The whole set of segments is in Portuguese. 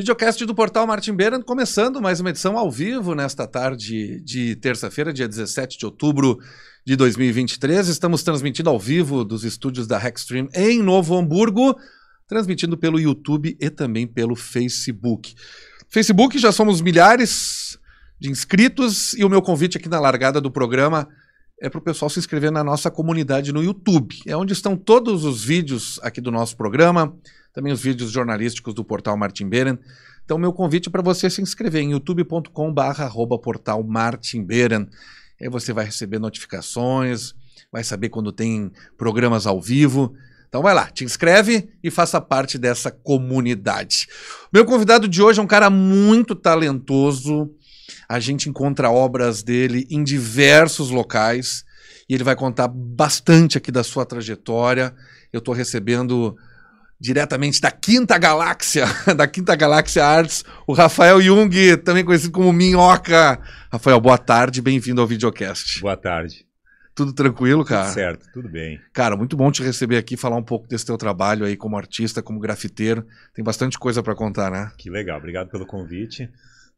Videocast do Portal Martin Beirand, começando mais uma edição ao vivo nesta tarde de terça-feira, dia 17 de outubro de 2023. Estamos transmitindo ao vivo dos estúdios da Hackstream em Novo Hamburgo, transmitindo pelo YouTube e também pelo Facebook. Facebook, já somos milhares de inscritos e o meu convite aqui na largada do programa é para o pessoal se inscrever na nossa comunidade no YouTube. É onde estão todos os vídeos aqui do nosso programa também os vídeos jornalísticos do portal Martin Beren. Então, meu convite é para você se inscrever em youtube.com.br portal Martin Beren. Aí você vai receber notificações, vai saber quando tem programas ao vivo. Então vai lá, te inscreve e faça parte dessa comunidade. Meu convidado de hoje é um cara muito talentoso. A gente encontra obras dele em diversos locais e ele vai contar bastante aqui da sua trajetória. Eu estou recebendo diretamente da Quinta Galáxia, da Quinta Galáxia Arts, o Rafael Jung, também conhecido como Minhoca. Rafael, boa tarde, bem-vindo ao videocast. Boa tarde. Tudo tranquilo, cara? Tudo certo, tudo bem. Cara, muito bom te receber aqui, falar um pouco desse teu trabalho aí como artista, como grafiteiro. Tem bastante coisa para contar, né? Que legal, obrigado pelo convite.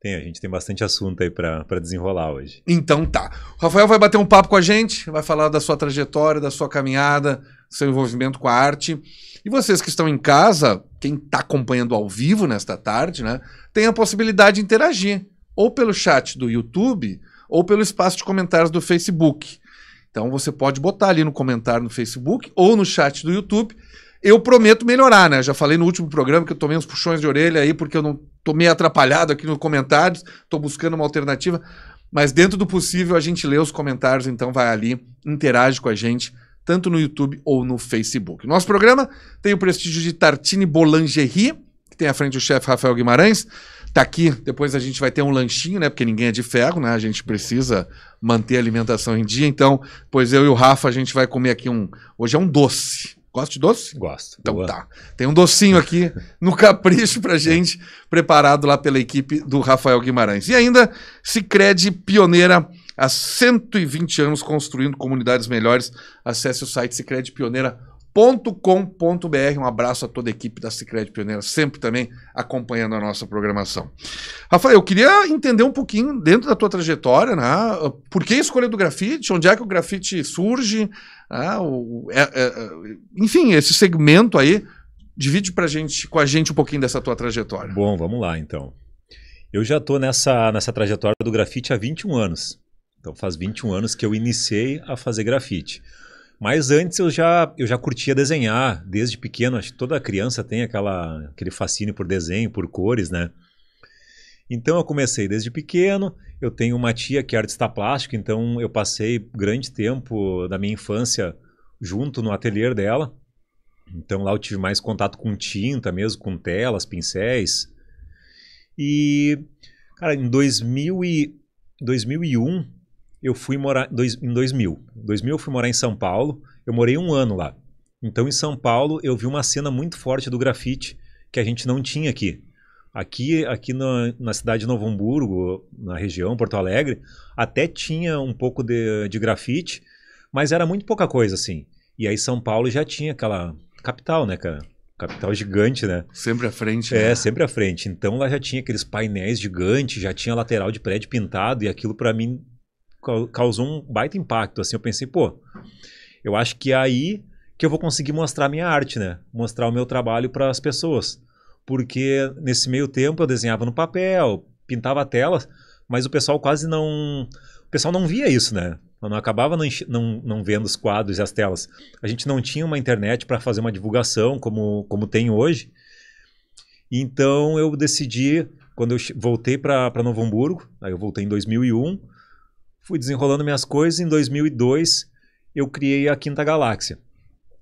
Tem, a gente tem bastante assunto aí para desenrolar hoje. Então tá. O Rafael vai bater um papo com a gente, vai falar da sua trajetória, da sua caminhada, do seu envolvimento com a arte. E vocês que estão em casa, quem está acompanhando ao vivo nesta tarde, né, tem a possibilidade de interagir ou pelo chat do YouTube ou pelo espaço de comentários do Facebook. Então você pode botar ali no comentário no Facebook ou no chat do YouTube eu prometo melhorar, né? Já falei no último programa que eu tomei uns puxões de orelha aí, porque eu não tô meio atrapalhado aqui nos comentários, tô buscando uma alternativa. Mas dentro do possível, a gente lê os comentários, então vai ali, interage com a gente, tanto no YouTube ou no Facebook. Nosso programa tem o prestígio de Tartini Bolangerie, que tem à frente o chefe Rafael Guimarães. Tá aqui, depois a gente vai ter um lanchinho, né? Porque ninguém é de ferro, né? A gente precisa manter a alimentação em dia. Então, pois eu e o Rafa, a gente vai comer aqui um. Hoje é um doce. Gosta de doce? Gosto. Então Boa. tá. Tem um docinho aqui no capricho pra gente, preparado lá pela equipe do Rafael Guimarães. E ainda, Sicredi Pioneira, há 120 anos construindo comunidades melhores. Acesse o site sicredi Pioneira.com .com.br. Um abraço a toda a equipe da Cicred Pioneira, sempre também acompanhando a nossa programação. Rafael, eu queria entender um pouquinho dentro da tua trajetória, né? Por que a escolha do grafite? Onde é que o grafite surge? Ah, o, é, é, é, enfim, esse segmento aí. Divide pra gente, com a gente um pouquinho dessa tua trajetória. Bom, vamos lá então. Eu já estou nessa, nessa trajetória do grafite há 21 anos. Então faz 21 anos que eu iniciei a fazer grafite. Mas antes eu já, eu já curtia desenhar desde pequeno. Acho que toda criança tem aquela, aquele fascínio por desenho, por cores, né? Então eu comecei desde pequeno. Eu tenho uma tia que é artista plástico, então eu passei grande tempo da minha infância junto no ateliê dela. Então lá eu tive mais contato com tinta mesmo, com telas, pincéis. E, cara, em 2000 e, 2001 eu fui morar dois, em 2000. Em 2000 eu fui morar em São Paulo, eu morei um ano lá. Então em São Paulo eu vi uma cena muito forte do grafite que a gente não tinha aqui. Aqui, aqui na, na cidade de Novo Hamburgo, na região Porto Alegre, até tinha um pouco de, de grafite, mas era muito pouca coisa assim. E aí São Paulo já tinha aquela capital, né, cara? capital gigante, né? Sempre à frente. É, né? sempre à frente. Então lá já tinha aqueles painéis gigantes, já tinha lateral de prédio pintado e aquilo para mim causou um baita impacto. Assim, eu pensei, pô, eu acho que é aí que eu vou conseguir mostrar minha arte, né? Mostrar o meu trabalho para as pessoas. Porque nesse meio tempo eu desenhava no papel, pintava telas, mas o pessoal quase não. O pessoal não via isso, né? Eu não acabava não, não, não, vendo os quadros e as telas. A gente não tinha uma internet para fazer uma divulgação como, como tem hoje. Então eu decidi, quando eu voltei para Novo Hamburgo, aí eu voltei em 2001, fui desenrolando minhas coisas. Em 2002, eu criei a Quinta Galáxia.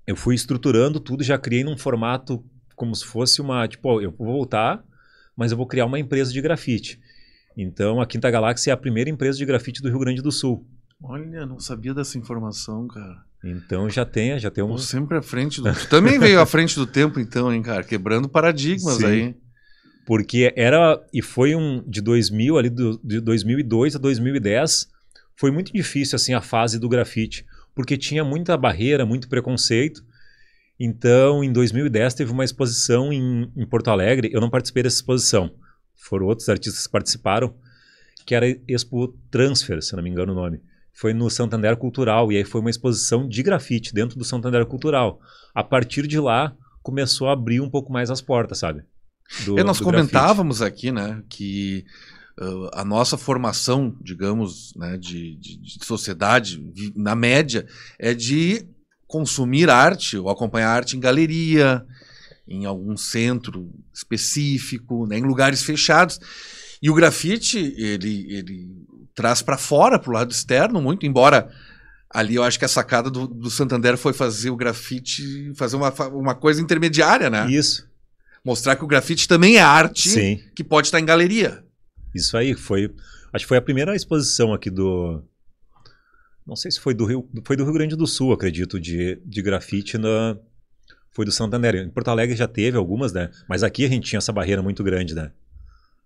Eu fui estruturando tudo, já criei num formato como se fosse uma. Tipo, eu vou voltar, mas eu vou criar uma empresa de grafite. Então, a Quinta Galáxia é a primeira empresa de grafite do Rio Grande do Sul. Olha, não sabia dessa informação, cara. Então já tem, já tem um. Sempre à frente do. Também veio à frente do tempo, então, hein, cara? Quebrando paradigmas Sim. aí porque era e foi um de 2000 ali do, de 2002 a 2010 foi muito difícil assim a fase do grafite, porque tinha muita barreira, muito preconceito. Então, em 2010 teve uma exposição em, em Porto Alegre. Eu não participei dessa exposição. Foram outros artistas que participaram, que era Expo Transfer, se não me engano o nome. Foi no Santander Cultural e aí foi uma exposição de grafite dentro do Santander Cultural. A partir de lá começou a abrir um pouco mais as portas, sabe? Do, é, nós comentávamos grafite. aqui, né, que uh, a nossa formação, digamos, né, de, de, de sociedade, na média, é de consumir arte ou acompanhar arte em galeria, em algum centro específico, né, em lugares fechados. E o grafite, ele, ele traz para fora, para o lado externo, muito, embora ali eu acho que a sacada do, do Santander foi fazer o grafite, fazer uma, uma coisa intermediária, né? Isso. Mostrar que o grafite também é arte Sim. que pode estar em galeria. Isso aí foi. Acho que foi a primeira exposição aqui do. Não sei se foi do Rio, foi do Rio Grande do Sul, acredito, de, de grafite na. Foi do Santander. Em Porto Alegre já teve algumas, né? Mas aqui a gente tinha essa barreira muito grande, né?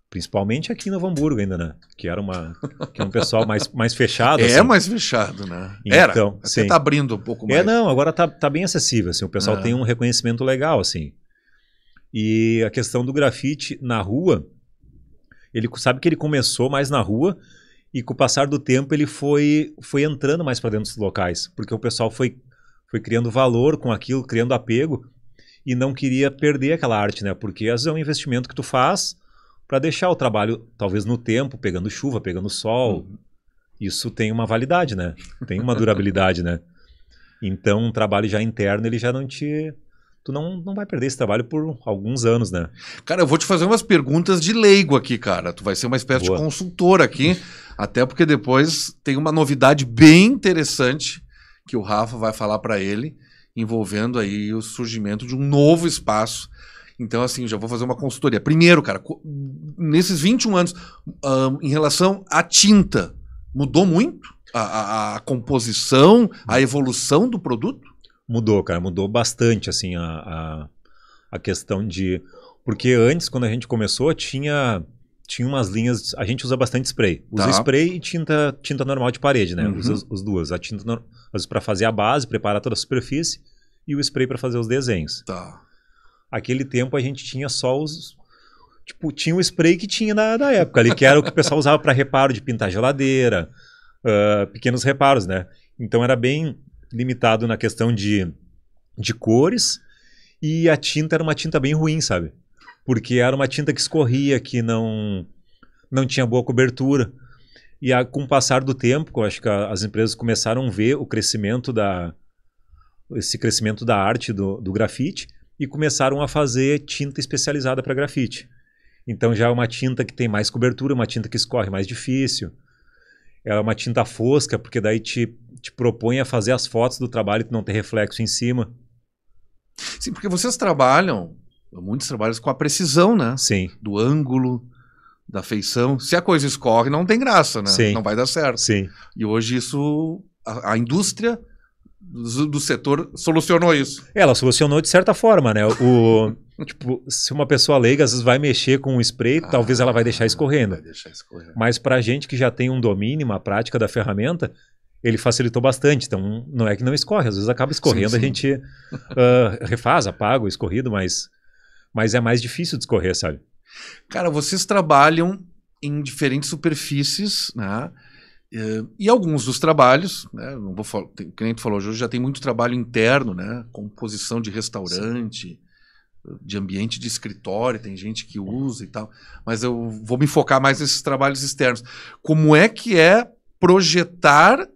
Principalmente aqui em Novo Hamburgo ainda, né? Que era uma, que é um pessoal mais, mais fechado. É assim. mais fechado, né? Então, era. Você está abrindo um pouco é, mais. É, não, agora tá, tá bem acessível, assim. O pessoal é. tem um reconhecimento legal, assim. E a questão do grafite na rua, ele sabe que ele começou mais na rua e com o passar do tempo ele foi, foi entrando mais para dentro dos locais, porque o pessoal foi, foi criando valor com aquilo, criando apego e não queria perder aquela arte, né? Porque às vezes é um investimento que tu faz para deixar o trabalho talvez no tempo, pegando chuva, pegando sol. Uhum. Isso tem uma validade, né? Tem uma durabilidade, né? Então, um trabalho já interno, ele já não te tu não, não vai perder esse trabalho por alguns anos, né? Cara, eu vou te fazer umas perguntas de leigo aqui, cara. Tu vai ser uma espécie Boa. de consultor aqui, até porque depois tem uma novidade bem interessante que o Rafa vai falar para ele, envolvendo aí o surgimento de um novo espaço. Então, assim, já vou fazer uma consultoria. Primeiro, cara, nesses 21 anos, um, em relação à tinta, mudou muito a, a, a composição, a evolução do produto? Mudou, cara, mudou bastante, assim, a, a, a questão de... Porque antes, quando a gente começou, tinha tinha umas linhas. A gente usa bastante spray. Usa tá. spray e tinta, tinta normal de parede, né? Uhum. Usa as, as, duas. A tinta no, para fazer a base, preparar toda a superfície, e o spray para fazer os desenhos. Tá. Aquele tempo a gente tinha só os. Tipo, tinha o spray que tinha na, na época ali, que era o que o pessoal usava para reparo de pintar geladeira, uh, pequenos reparos, né? Então era bem limitado na questão de, de cores e a tinta era uma tinta bem ruim, sabe? Porque era uma tinta que escorria, que não, não tinha boa cobertura. E a, com o passar do tempo, eu acho que a, as empresas começaram a ver o crescimento da esse crescimento da arte do, do grafite e começaram a fazer tinta especializada para grafite. Então já é uma tinta que tem mais cobertura, uma tinta que escorre mais difícil. É uma tinta fosca, porque daí te te propõe a fazer as fotos do trabalho e não ter reflexo em cima. Sim, porque vocês trabalham, muitos trabalhos com a precisão, né? Sim. Do ângulo, da feição. Se a coisa escorre, não tem graça, né? Sim. Não vai dar certo. Sim. E hoje isso, a, a indústria do, do, setor solucionou isso. Ela solucionou de certa forma, né? O, tipo, se uma pessoa leiga às vezes vai mexer com o spray, ah, talvez ela vai deixar escorrendo. Vai deixar escorrendo. Mas para gente que já tem um domínio, uma prática da ferramenta, ele facilitou bastante. Então, não é que não escorre, às vezes acaba escorrendo, sim, sim. a gente uh, refaz, apaga o escorrido, mas, mas é mais difícil de escorrer, sabe? Cara, vocês trabalham em diferentes superfícies, né? É, e alguns dos trabalhos, né? não vou falar, falou, já tem muito trabalho interno, né? Composição de restaurante, Sim. de ambiente de escritório, tem gente que usa e tal. Mas eu vou me focar mais nesses trabalhos externos. Como é que é projetar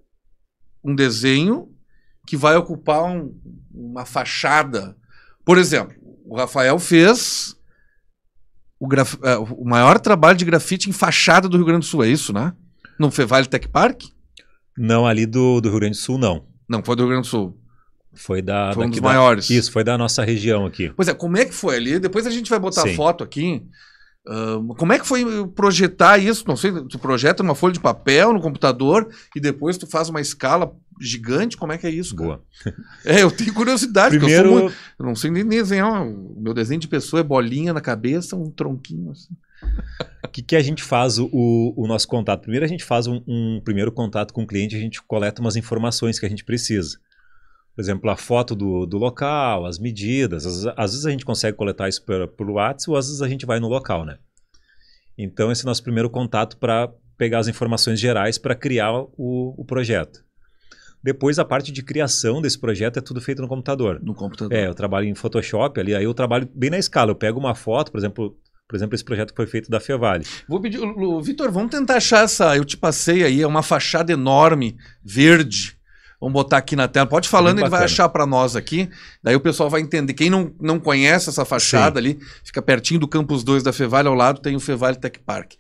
um desenho que vai ocupar um, uma fachada. Por exemplo, o Rafael fez o, graf... É, o, maior trabalho de grafite em fachada do Rio Grande do Sul, é isso, né? No Fevale Tech Park? Não, ali do, do Rio Grande do Sul, não. Não, foi do Rio Grande do Sul. Foi da. Foi um dos da, maiores. Isso, foi da nossa região aqui. Pois é, como é que foi ali? Depois a gente vai botar a foto aqui como é que foi projetar isso? Não sei, tu projeta numa folha de papel no computador e depois tu faz uma escala gigante? Como é que é isso? Cara? Boa. É, eu tenho curiosidade. Primeiro, eu, eu, não sei nem desenhar. Meu desenho de pessoa é bolinha na cabeça, um tronquinho assim. O que, que a gente faz o, o, nosso contato? Primeiro a gente faz um, um primeiro contato com o cliente, a gente coleta umas informações que a gente precisa por exemplo, a foto do, do local, as medidas. Às, às, vezes a gente consegue coletar isso pelo, pelo WhatsApp ou às vezes a gente vai no local, né? Então, esse é o nosso primeiro contato para pegar as informações gerais para criar o, o, projeto. Depois, a parte de criação desse projeto é tudo feito no computador. No computador. É, eu trabalho em Photoshop ali, aí eu trabalho bem na escala. Eu pego uma foto, por exemplo, por exemplo, esse projeto que foi feito da Fevale. Vou pedir, Vitor, vamos tentar achar essa. Eu te passei aí, é uma fachada enorme, verde Vamos botar aqui na tela. Pode falando, ele vai achar para nós aqui. Daí o pessoal vai entender. Quem não, não conhece essa fachada Sim. ali, fica pertinho do Campus 2 da Fevale, ao lado tem o Fevale Tech Park.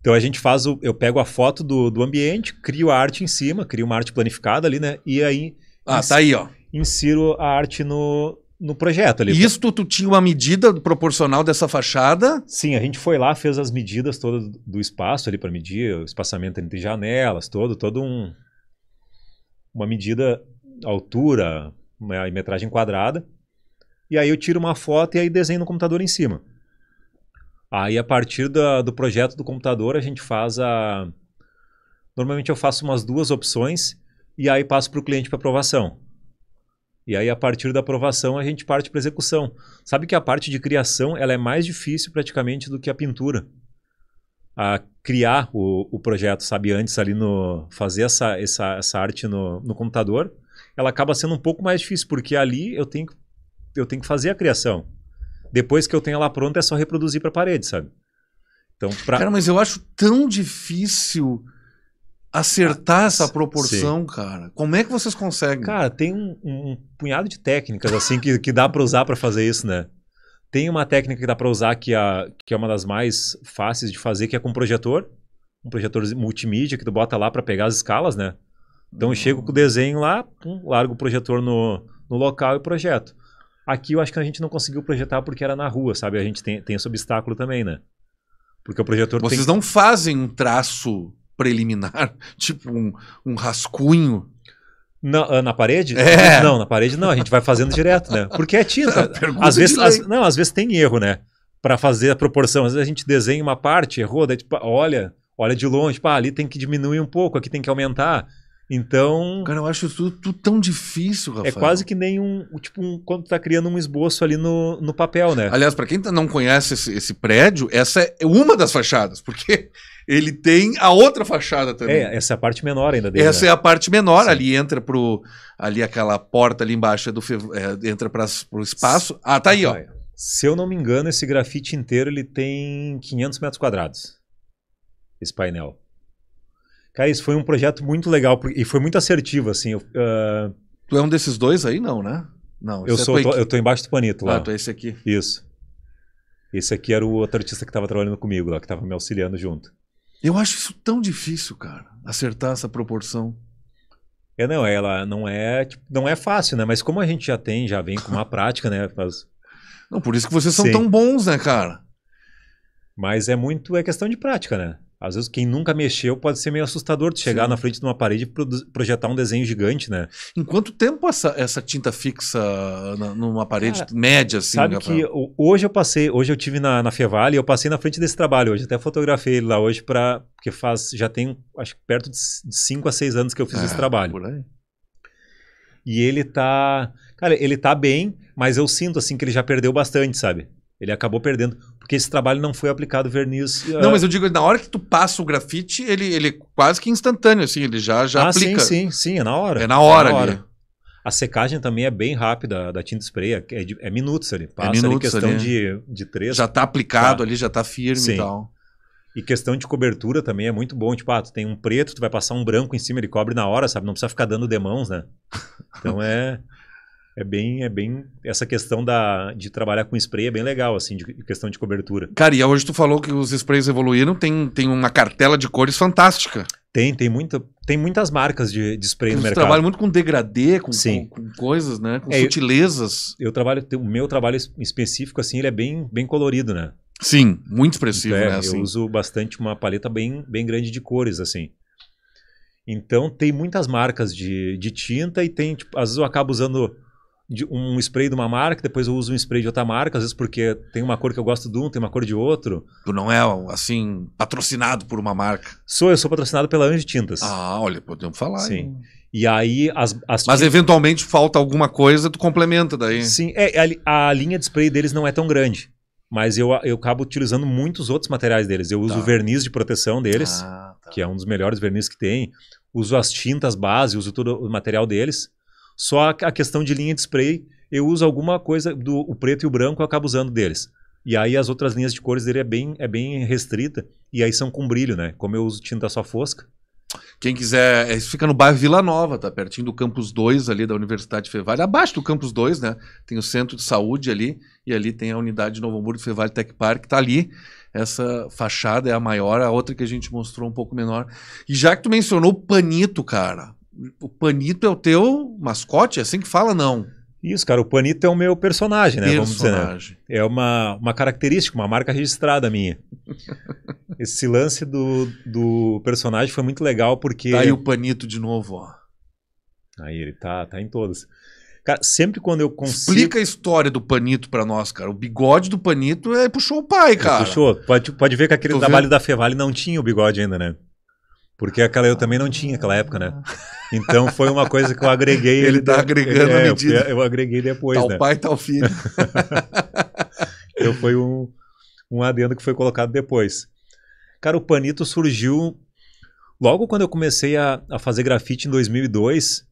Então a gente faz o. Eu pego a foto do, do ambiente, crio a arte em cima, crio uma arte planificada ali, né? E aí. Ah, ins, tá aí, ó. Insiro a arte no, no projeto ali. Isso tu, tu tinha uma medida proporcional dessa fachada? Sim, a gente foi lá, fez as medidas todas do espaço ali para medir o espaçamento entre janelas, todo, todo um, uma medida, altura, uma né, metragem quadrada. E aí eu tiro uma foto e aí desenho no computador em cima. Aí a partir da, do projeto do computador a gente faz a. Normalmente eu faço umas duas opções e aí passo para o cliente para aprovação. E aí a partir da aprovação a gente parte para execução. Sabe que a parte de criação ela é mais difícil praticamente do que a pintura a criar o, o projeto, sabe? Antes ali no... fazer essa, essa, essa arte no, no computador, ela acaba sendo um pouco mais difícil, porque ali eu tenho que, eu tenho que fazer a criação. Depois que eu tenho ela pronta, é só reproduzir para a parede, sabe? Então, pra... Cara, mas eu acho tão difícil acertar ah, essa proporção, sim. cara. Como é que vocês conseguem? Cara, tem um, um punhado de técnicas assim que, que dá para usar para fazer isso, né? Tem uma técnica que dá para usar que, é a, que é uma das mais fáceis de fazer, que é com um projetor. Um projetor multimídia que tu bota lá para pegar as escalas, né? Então eu chego com o hum. desenho lá, largo o projetor no, no local e projeto. Aqui eu acho que a gente não conseguiu projetar porque era na rua, sabe? A gente tem, tem esse obstáculo também, né? Porque o projetor Vocês tem... não fazem um traço preliminar, tipo um, um rascunho na, ah, na parede? É. Não, na parede não, a gente vai fazendo direto, né? Porque é tinta. às vezes, as, não, às vezes tem erro, né? Para fazer a proporção. Às vezes a gente desenha uma parte, errou, daí tipo, olha, olha de longe, pá, tipo, ah, ali tem que diminuir um pouco, aqui tem que aumentar. Então. Cara, eu acho tudo, tudo tão difícil, é Rafael. É quase que nem um. Tipo, um, quando tá criando um esboço ali no, no papel, né? Aliás, para quem tá, não conhece esse, esse prédio, essa é uma das fachadas, porque ele tem a outra fachada também. É, essa é a parte menor ainda dele. Essa né? é a parte menor, Sim. ali entra pro. Ali aquela porta ali embaixo é do é, entra para o espaço. Ah, tá aí, ó. Tá Se eu não me engano, esse grafite inteiro ele tem 500 metros quadrados. Esse painel. Cara, isso foi um projeto muito legal e foi muito assertivo, assim. Eu, uh... Tu é um desses dois aí, não, né? Não, eu é sou, é tô, eu tô embaixo do panito lá. Ah, tu é esse aqui. Isso. Esse aqui era o outro artista que estava trabalhando comigo lá, que estava me auxiliando junto. Eu acho isso tão difícil, cara, acertar essa proporção. É, não, ela não é, tipo, não é fácil, né? Mas como a gente já tem, já vem com uma prática, né? Faz... Não, por isso que vocês são Sim. tão bons, né, cara? Mas é muito, é questão de prática, né? Às vezes, quem nunca mexeu pode ser meio assustador de chegar Sim. na frente de uma parede e projetar um desenho gigante, né? Em quanto tempo essa, essa tinta fixa na, numa parede Cara, média, assim? Sabe né, que hoje eu passei, hoje eu tive na, na Fevale e eu passei na frente desse trabalho hoje. Até fotografei ele lá hoje para porque faz, já tem, acho que perto de 5 a 6 anos que eu fiz é, esse trabalho. Por aí. E ele tá, cara, ele tá bem, mas eu sinto assim que ele já perdeu bastante, sabe? Ele acabou perdendo, porque esse trabalho não foi aplicado verniz. Eh, não, uh... mas eu digo, na hora que tu passa o grafite, ele, ele é quase que instantâneo, assim, ele já, já ah, aplica. Sim, sim, sim, é na hora. É na hora, é na hora. A secagem também é bem rápida da tinta spray, é, é, é minutos ali. Passa é minutos ali questão ali. De, de três. Já tá aplicado tá. ali, já tá firme sim. e tal. E questão de cobertura também é muito bom. Tipo, ah, tu tem um preto, tu vai passar um branco em cima, ele cobre na hora, sabe? Não precisa ficar dando demãos, né? Então é. é bem, é bem essa questão da, de trabalhar com spray é bem legal assim, de, questão de cobertura. Cara, e hoje tu falou que os sprays evoluíram, tem, tem uma cartela de cores fantástica. Tem, tem muita, tem muitas marcas de, de spray Porque no mercado. trabalha muito com degradê, com, com, com, coisas, né, com é, sutilezas. Eu, eu trabalho, o meu trabalho específico assim, ele é bem, bem colorido, né? Sim, muito expressivo, então, é, né? Assim. Eu uso bastante uma paleta bem, bem grande de cores assim. Então tem muitas marcas de, de tinta e tem, tipo, às vezes eu acabo usando um spray de uma marca, depois eu uso um spray de outra marca, às vezes porque tem uma cor que eu gosto de um, tem uma cor de outro. Tu não é, assim, patrocinado por uma marca? Sou, eu sou patrocinado pela Anjo Tintas. Ah, olha, podemos falar. Sim. Hein? E aí as, as Mas eventualmente falta alguma coisa, tu complementa daí. Sim, é, é, a, a, linha de spray deles não é tão grande. Mas eu, eu acabo utilizando muitos outros materiais deles. Eu uso tá. o verniz de proteção deles, ah, tá. que é um dos melhores verniz que tem. Uso as tintas base, uso todo o material deles. Só a questão de linha de spray, eu uso alguma coisa do o preto e o branco, eu acabo usando deles. E aí as outras linhas de cores dele é bem, é bem restrita. E aí são com brilho, né? Como eu uso tinta só fosca. Quem quiser, é, isso fica no bairro Vila Nova, tá pertinho do campus 2 ali da Universidade Fevale, abaixo do campus 2, né? Tem o centro de saúde ali e ali tem a unidade de Novo Hamburgo Fevale Tech Park, tá ali. Essa fachada é a maior, a outra que a gente mostrou um pouco menor. E já que tu mencionou Panito, cara, o Panito é o teu mascote? É assim que fala, não? Isso, cara, o Panito é o meu personagem, né? Personagem. Vamos dizer, né? É uma, uma característica, uma marca registrada minha. Esse lance do, do personagem foi muito legal porque. Tá aí o Panito de novo, ó. Aí ele tá, tá em todas. Cara, sempre quando eu consigo. Explica a história do Panito pra nós, cara. O bigode do Panito é, puxou o pai, cara. puxou. Pode, pode ver que aquele Tô trabalho vendo? da Fevale não tinha o bigode ainda, né? Porque aquela eu ah. também não tinha aquela época, né? Então foi uma coisa que eu agreguei. Ele está agregando é, a medida. Eu, eu agreguei depois, tal né? pai, tal filho. então foi um, um adendo que foi colocado depois. Cara, o Panito surgiu logo quando eu comecei a, a fazer grafite em 2002.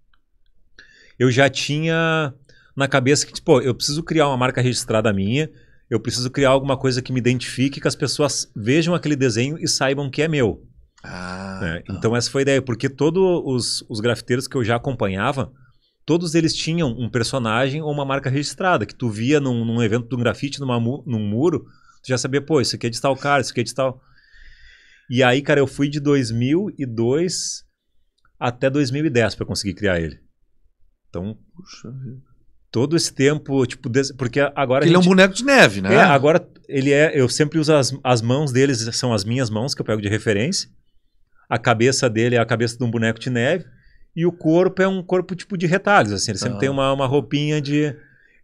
Eu já tinha na cabeça que, tipo, eu preciso criar uma marca registrada minha, eu preciso criar alguma coisa que me identifique, que as pessoas vejam aquele desenho e saibam que é meu. Ah, né? tá. Então essa foi a ideia, porque todos os, os grafiteiros que eu já acompanhava, todos eles tinham um personagem ou uma marca registrada, que tu via num, num evento de um grafite, numa, num muro, tu já sabia, pô, isso aqui é de tal cara, isso aqui é de tal... E aí, cara, eu fui de 2002 até 2010 para conseguir criar ele. Então, Puxa todo esse tempo, tipo, porque agora. Ele gente... é um boneco de neve, né? É, agora ele é. Eu sempre uso as, as mãos deles, são as minhas mãos que eu pego de referência a cabeça dele é a cabeça de um boneco de neve e o corpo é um corpo tipo de retalhos, assim. Ele sempre ah. tem uma, uma roupinha de.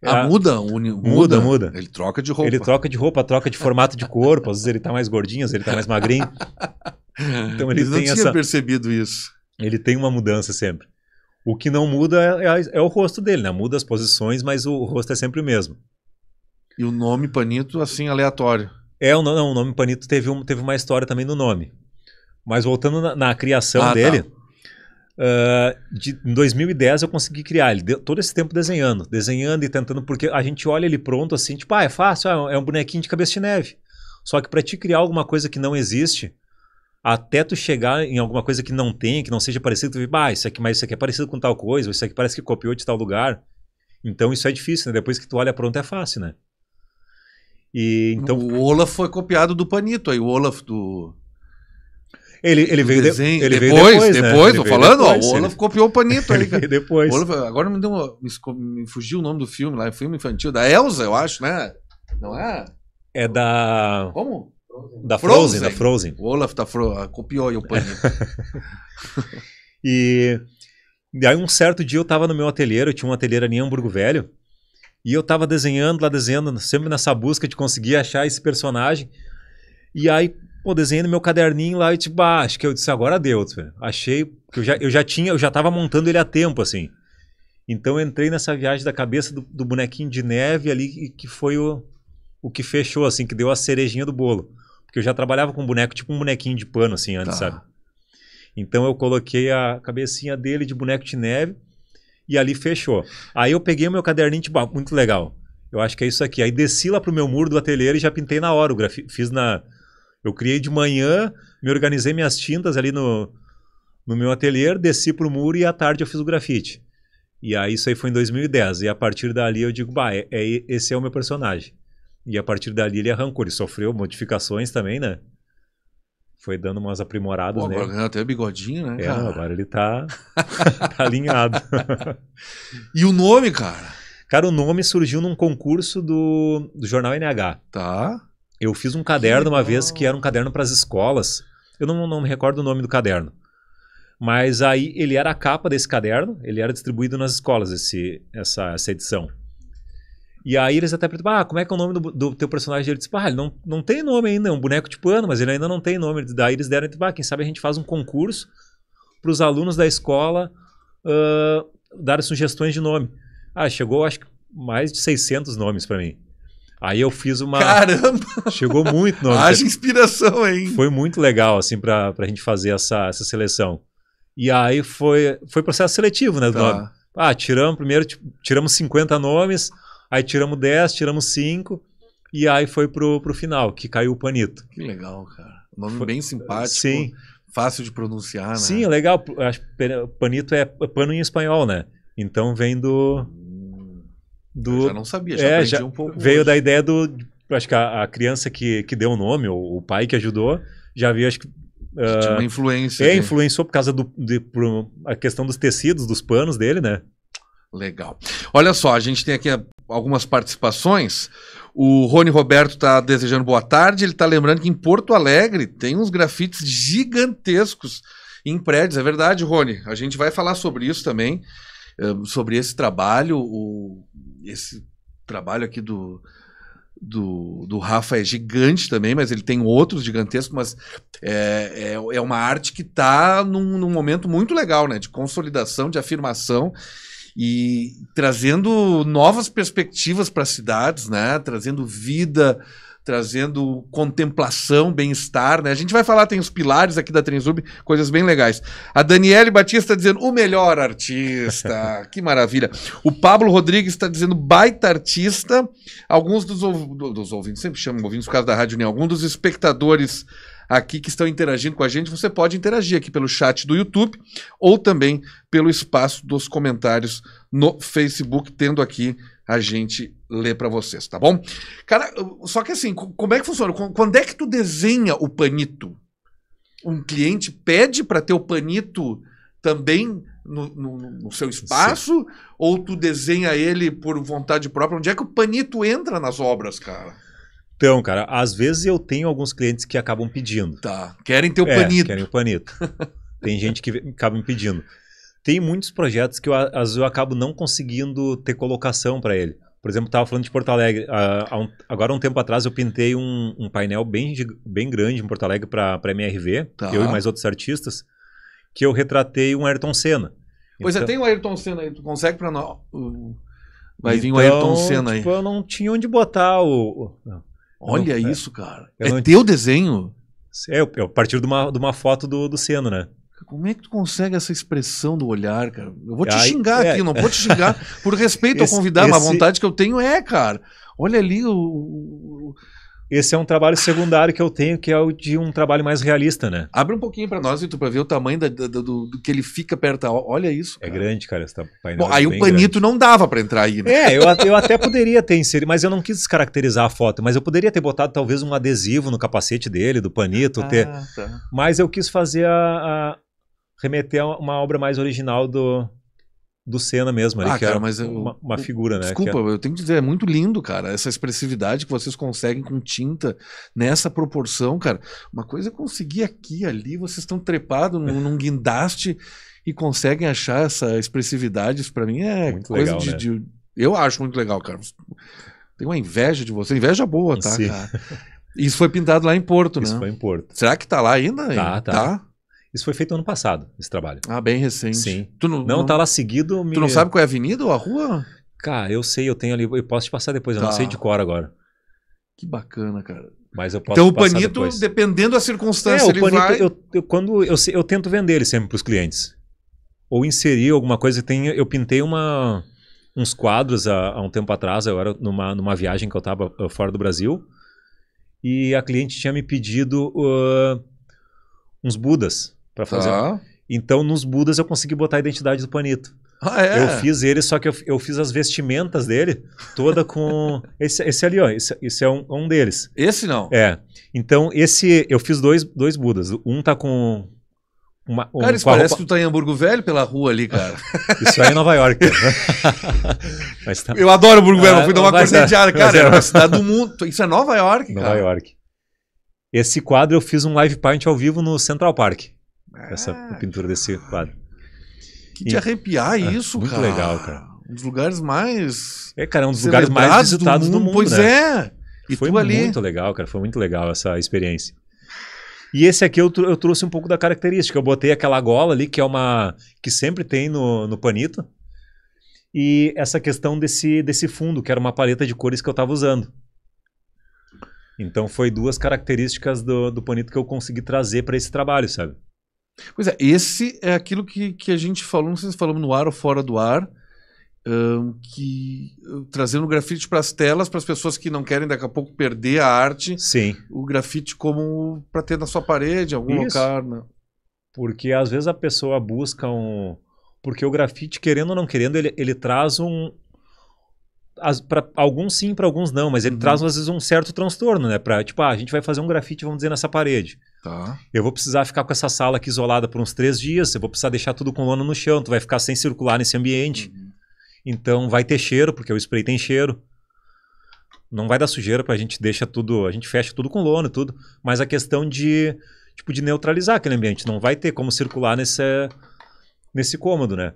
Ah, é, muda, muda, muda, muda. Ele troca de roupa. Ele troca de roupa, troca de formato de corpo. Às vezes ele tá mais gordinho, às vezes ele tá mais magrinho. Então ele, ele não tem tinha essa... percebido isso. Ele tem uma mudança sempre. O que não muda é, é, é, o rosto dele, né? Muda as posições, mas o rosto é sempre o mesmo. E o nome Panito, assim, aleatório. É, o, não, o nome Panito teve, um, teve uma história também no nome. Mas voltando na, na criação ah, tá. dele, tá. uh, de, em 2010 eu consegui criar ele, todo esse tempo desenhando, desenhando e tentando, porque a gente olha ele pronto assim, tipo, ah, é fácil, ah, é um bonequinho de cabeça de neve. Só que para te criar alguma coisa que não existe, até tu chegar em alguma coisa que não tem, que não seja parecido, tu vê, ah, isso aqui, mas isso aqui é parecido com tal coisa, isso aqui parece que copiou de tal lugar. Então isso é difícil, né? Depois que tu olha pronto é fácil, né? E então o Olaf foi copiado do Panito, aí o Olaf do ele, ele veio desenho, de, ele depois, depois, né? tô falando, depois, ó, o Olaf ele... copiou o Panito aí, cara. depois. Olaf, agora me, deu uma, me, me, fugiu o nome do filme lá, é filme infantil, da Elsa, eu acho, né? Não é? É da. Como? Da Frozen, Frozen. da Frozen. O Olaf tá fro... Ah, copiou o Panito. e. aí um certo dia eu estava no meu ateliê, eu tinha um ateliê em Hamburgo Velho, e eu estava desenhando lá, desenhando, sempre nessa busca de conseguir achar esse personagem. E aí Pô, desenhei no meu caderninho lá e tipo, ah, acho que eu disse, agora deu. Tipo, achei, que eu já, eu já tinha, eu já tava montando ele a tempo, assim. Então entrei nessa viagem da cabeça do, do bonequinho de neve ali, que foi o, o que fechou, assim, que deu a cerejinha do bolo. Porque eu já trabalhava com boneco, tipo um bonequinho de pano, assim, antes, tá. sabe? Então eu coloquei a cabecinha dele de boneco de neve e ali fechou. Aí eu peguei o meu caderninho, tipo, ah, muito legal. Eu acho que é isso aqui. Aí desci lá pro meu muro do ateliê e já pintei na hora. O graf... Fiz na eu criei de manhã, me organizei minhas tintas ali no, no meu ateliê, desci pro muro e à tarde eu fiz o grafite. E aí isso aí foi em 2010. E a partir dali eu digo, bah, é, é, esse é o meu personagem. E a partir dali ele arrancou, ele sofreu modificações também, né? Foi dando umas aprimoradas, né? Agora até bigodinho, né? É, agora ele tá, tá alinhado. e o nome, cara? Cara, o nome surgiu num concurso do, do jornal NH. Tá. Eu fiz um caderno uma vez que era um caderno para as escolas. Eu não, não me recordo o nome do caderno. Mas aí ele era a capa desse caderno, ele era distribuído nas escolas, esse, essa, essa edição. E aí eles até perguntam, ah, como é que é o nome do, do teu personagem? Ele disse, ah, ele não, não tem nome ainda, é um boneco de pano, mas ele ainda não tem nome. Daí eles deram, ah, quem sabe a gente faz um concurso para os alunos da escola uh, dar sugestões de nome. Ah, chegou acho que mais de 600 nomes para mim. Aí eu fiz uma. Caramba! Chegou muito nome. Haja né? inspiração, hein? Foi muito legal, assim, pra, pra gente fazer essa, essa seleção. E aí foi, foi processo seletivo, né? Do tá. nome. Ah, tiramos primeiro, tipo, tiramos 50 nomes, aí tiramos 10, tiramos 5, e aí foi pro, pro final, que caiu o Panito. Que legal, cara. Nome foi, bem simpático. Sim. Fácil de pronunciar, né? Sim, legal. Panito é pano em espanhol, né? Então vem do do. Eu já não sabia, já é, já um pouco. Veio hoje. da ideia do. Acho que a, a criança que, que deu o nome, ou o pai que ajudou, já veio, acho que. Uh, tinha ah, uma influência. É, influenciou por causa do. De, por, a questão dos tecidos, dos panos dele, né? Legal. Olha só, a gente tem aqui algumas participações. O Rony Roberto está desejando boa tarde. Ele está lembrando que em Porto Alegre tem uns grafites gigantescos em prédios. É verdade, Rony. A gente vai falar sobre isso também, eh, sobre esse trabalho. O esse trabalho aqui do, do, do Rafa é gigante também, mas ele tem outros gigantescos, mas é, é, é uma arte que está num, num, momento muito legal, né? De consolidação, de afirmação e trazendo novas perspectivas para as cidades, né? Trazendo vida, trazendo contemplação, bem-estar, né? A gente vai falar, tem os pilares aqui da Trenzub, coisas bem legais. A Daniele Batista tá dizendo, o melhor artista, que maravilha. O Pablo Rodrigues está dizendo, baita artista. Alguns dos, dos ouvintes, sempre chamam ouvintes por causa da rádio, né? Alguns dos espectadores aqui que estão interagindo com a gente, você pode interagir aqui pelo chat do YouTube ou também pelo espaço dos comentários no Facebook, tendo aqui a gente lê para vocês, tá bom? Cara, só que assim, como é que funciona? Quando é que tu desenha o panito? Um cliente pede para ter o panito também no, no, no seu espaço? Sim. Ou tu desenha ele por vontade própria? Onde é que o panito entra nas obras, cara? Então, cara, às vezes eu tenho alguns clientes que acabam pedindo. Tá. Querem ter o é, panito. É, querem o panito. Tem gente que acaba me pedindo. Tem muitos projetos que eu, às vezes eu acabo não conseguindo ter colocação para ele. Por exemplo, estava falando de Porto Alegre. Uh, um, agora, um tempo atrás, eu pintei um, um painel bem, bem grande em Porto Alegre para a MRV, tá. eu e mais outros artistas, que eu retratei um Ayrton Senna. Pois é, então... é, tem um Ayrton Senna aí, tu consegue para nós? Vai então, vir um então, Ayrton Senna aí. Tipo, eu não tinha onde botar o. Não, Olha não, é. isso, cara. é não... teu desenho? É, eu, eu partir de uma, de uma foto do, do Senna, né? Como é que tu consegue essa expressão do olhar, cara? Eu vou te Ai, xingar é. aqui, eu não vou te xingar por respeito esse, ao convidado, esse... mas a vontade que eu tenho é, cara. Olha ali o. Esse é um trabalho secundário que eu tenho, que é o de um trabalho mais realista, né? Abre um pouquinho para nós, Vitor, para ver o tamanho da, da, do, do, que ele fica perto. Da... Olha isso. É cara. É grande, cara, esse painel. Bom, é aí é o panito grande. não dava para entrar aí, né? É, eu, eu até poderia ter inserido, mas eu não quis descaracterizar a foto. Mas eu poderia ter botado talvez um adesivo no capacete dele, do panito. Ah, ter... Tá. Mas eu quis fazer a, a remeter a uma obra mais original do, do Senna mesmo, ali, ah, que cara, é mas eu, uma, uma, figura, né? É desculpa, era... eu tenho que dizer, é muito lindo, cara, essa expressividade que vocês conseguem com tinta nessa proporção, cara. Uma coisa é conseguir aqui, ali, vocês estão trepados num, num guindaste e conseguem achar essa expressividade. Isso pra mim é muito coisa legal, de, né? de, Eu acho muito legal, cara. Tenho uma inveja de você, inveja boa, tá, Isso foi pintado lá em Porto, Isso né? Isso foi em Porto. Será que tá lá ainda? Tá, tá. tá? Isso foi feito ano passado, esse trabalho. Ah, bem recente. Sim. Tu não, não, não tá lá seguido. Me... Tu não sabe qual é a avenida ou a rua? Cara, eu sei, eu tenho ali. Eu posso te passar depois, tá. eu não tá. sei de cor agora. Que bacana, cara. Mas eu então posso Então o Panito, depois. dependendo da circunstância, é, ele Panito, vai... eu, eu, quando eu, eu tento vender ele sempre para os clientes. Ou inserir alguma coisa. Tem, eu pintei uma, uns quadros há, há um tempo atrás, Agora numa, numa viagem que eu estava eh, fora do Brasil. E a cliente tinha me pedido uh, uns Budas para fazer. Tá. Então, nos Budas eu consegui botar a identidade do Panito. Ah, é? Eu fiz ele, só que eu, eu fiz as vestimentas dele toda com. esse, esse ali, ó. Esse, esse é um, um deles. Esse não? É. Então, esse. Eu fiz dois, dois Budas. Um tá com uma, um, cara, isso parece roupa... que tu tá em Hamburgo Velho pela rua ali, cara. isso aí é Nova York. Né? mas tá... Eu adoro Hamburgo Velho, ah, fui é, dar uma é. corneteada, cara. É uma cidade do mundo. Isso é Nova York, Nova cara. Nova York. Esse quadro eu fiz um live paint ao vivo no Central Park essa ah, pintura desse quadro. Que te arrepiar ah, isso, muito cara. Muito legal, cara. Um dos lugares mais. É, cara, é um dos lugares mais visitados do mundo. Do mundo pois né? é! E foi muito legal, cara. Foi muito legal essa experiência. E esse aqui eu, tr eu trouxe um pouco da característica. Eu botei aquela gola ali, que é uma. que sempre tem no, no panito. E essa questão desse, desse fundo, que era uma paleta de cores que eu estava usando. Então foi duas características do, do panito que eu consegui trazer para esse trabalho, sabe? Pois é, esse é aquilo que, que a gente falou, não sei se falamos no ar ou fora do ar, um, que ah, trazendo o grafite para as telas, para as pessoas que não querem daqui a pouco perder a arte. Sim. O grafite como para ter na sua parede, em algum Isso. lugar. Né? Porque às vezes a pessoa busca um. Porque o grafite, querendo ou não querendo, ele, ele traz um. As, pra, alguns sim, para alguns não, mas ele uhum. traz às vezes um certo transtorno, né? Pra, tipo, ah, a gente vai fazer um grafite, vamos dizer, nessa parede. Tá. Eu vou precisar ficar com essa sala aqui isolada por uns três dias, eu vou precisar deixar tudo com lona no chão, tu vai ficar sem circular nesse ambiente. Uhum. Então vai ter cheiro, porque o spray tem cheiro. Não vai dar sujeira pra gente deixa tudo, a gente fecha tudo com lona tudo, mas a questão de tipo de neutralizar aquele ambiente, não vai ter como circular nesse nesse cômodo, né?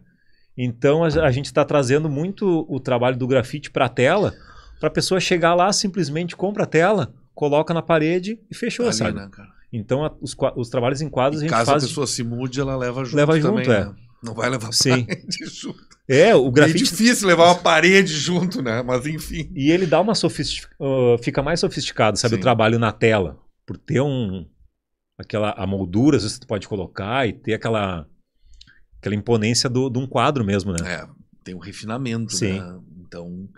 Então a, a gente está trazendo muito o trabalho do grafite para a tela, para a pessoa chegar lá simplesmente compra a tela, coloca na parede e fechou, tá sabe? Ali, né, cara? Então, a, os, os, trabalhos em quadros e a gente caso faz. Caso a pessoa se mude, ela leva junto. Leva junto, também, é. Né? Não vai levar Sim. parede junto. É, o grafite. É difícil levar uma parede junto, né? Mas enfim. E ele dá uma sofistic... Uh, fica mais sofisticado, sabe? Sim. O trabalho na tela. Por ter um. Aquela. A moldura, às vezes, você pode colocar e ter aquela. Aquela imponência do, de um quadro mesmo, né? É, tem um refinamento, né? Sim. né? Então.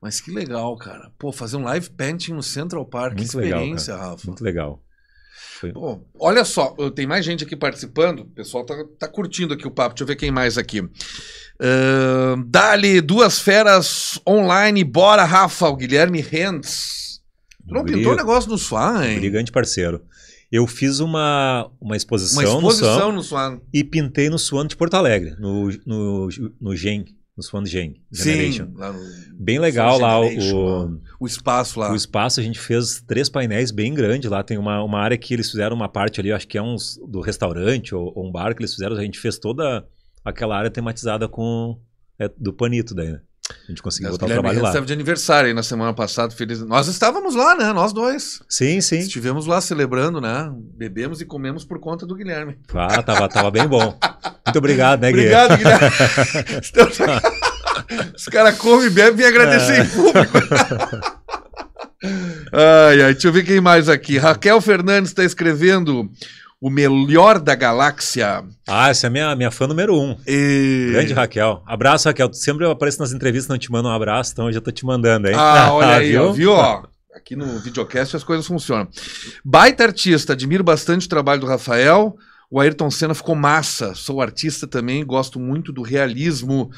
Mas que legal, cara. Pô, fazer um live painting no Central Park. Muito que experiência, legal, Rafa. Muito legal. Foi. Bom, olha só, tem mais gente aqui participando. O pessoal tá, tá curtindo aqui o papo. Deixa eu ver quem mais aqui. Uh, Dali, duas feras online, bora, Rafa, o Guilherme Hands. Tu não pintou o negócio no Swan, hein? Brigante parceiro. Eu fiz uma, uma, exposição, uma exposição no, Swan, no e pintei no Swan de Porto Alegre, no, no, no GEM fãs de Gen, Generation. Sim, lá no, bem legal lá o, o espaço lá. O espaço a gente fez três painéis bem grandes lá. Tem uma, uma área que eles fizeram uma parte ali, acho que é uns do restaurante ou, ou um bar que eles fizeram. A gente fez toda aquela área tematizada com é, do panito daí. Né? A gente conseguiu botar o trabalho lá. estava de aniversário aí na semana passada, feliz. Nós estávamos lá, né? Nós dois. Sim, sim. Estivemos lá celebrando, né? Bebemos e comemos por conta do Guilherme. Ah, tava, tava bem bom. Muito obrigado, né, Guilherme? Obrigado, Guilherme. Então tá. Os caras comem, bebem e agradecem é. em público. ai, ai, deixa eu ver quem mais aqui. Raquel Fernandes está escrevendo o melhor da galáxia. Ah, essa é minha, minha fã número um. E... Grande Raquel. Abraço, Raquel. Tu sempre aparece nas entrevistas, não te mando um abraço, então eu já tô te mandando, aí Ah, olha ah, aí, viu? viu? aqui no videocast as coisas funcionam. Baita artista, admiro bastante o trabalho do Rafael. O Ayrton Senna ficou massa. Sou artista também, gosto muito do realismo.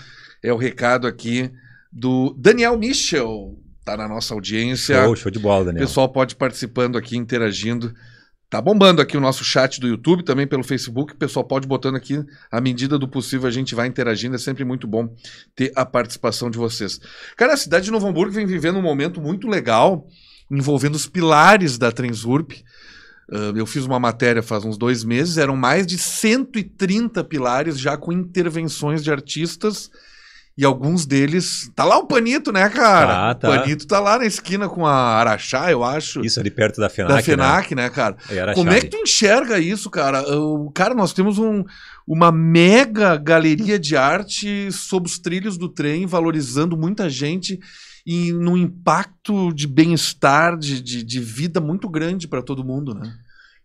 É o recado aqui do Daniel Michel. Tá na nossa audiência. Show, show de bola, Daniel. O pessoal pode participando aqui, interagindo. Tá bombando aqui o nosso chat do YouTube, também pelo Facebook. O pessoal pode botando aqui, à medida do possível, a gente vai interagindo. É sempre muito bom ter a participação de vocês. Cara, a cidade de Novo Hamburgo vem vivendo um momento muito legal, envolvendo os pilares da Transurp. Ah, eu fiz uma matéria faz uns dois meses, eram mais de 130 pilares já com intervenções de artistas e alguns deles. Tá lá o Panito, né, cara? Ah, tá. O Panito tá lá na esquina com a Araxá, eu acho. Isso, ali perto da FENAC. Da né? FENAC, né, né cara? Como é que tu enxerga isso, cara? Eu, cara, nós temos um, uma mega galeria de arte sob os trilhos do trem, valorizando muita gente e num impacto de bem-estar, de, de, de, vida muito grande para todo mundo, né?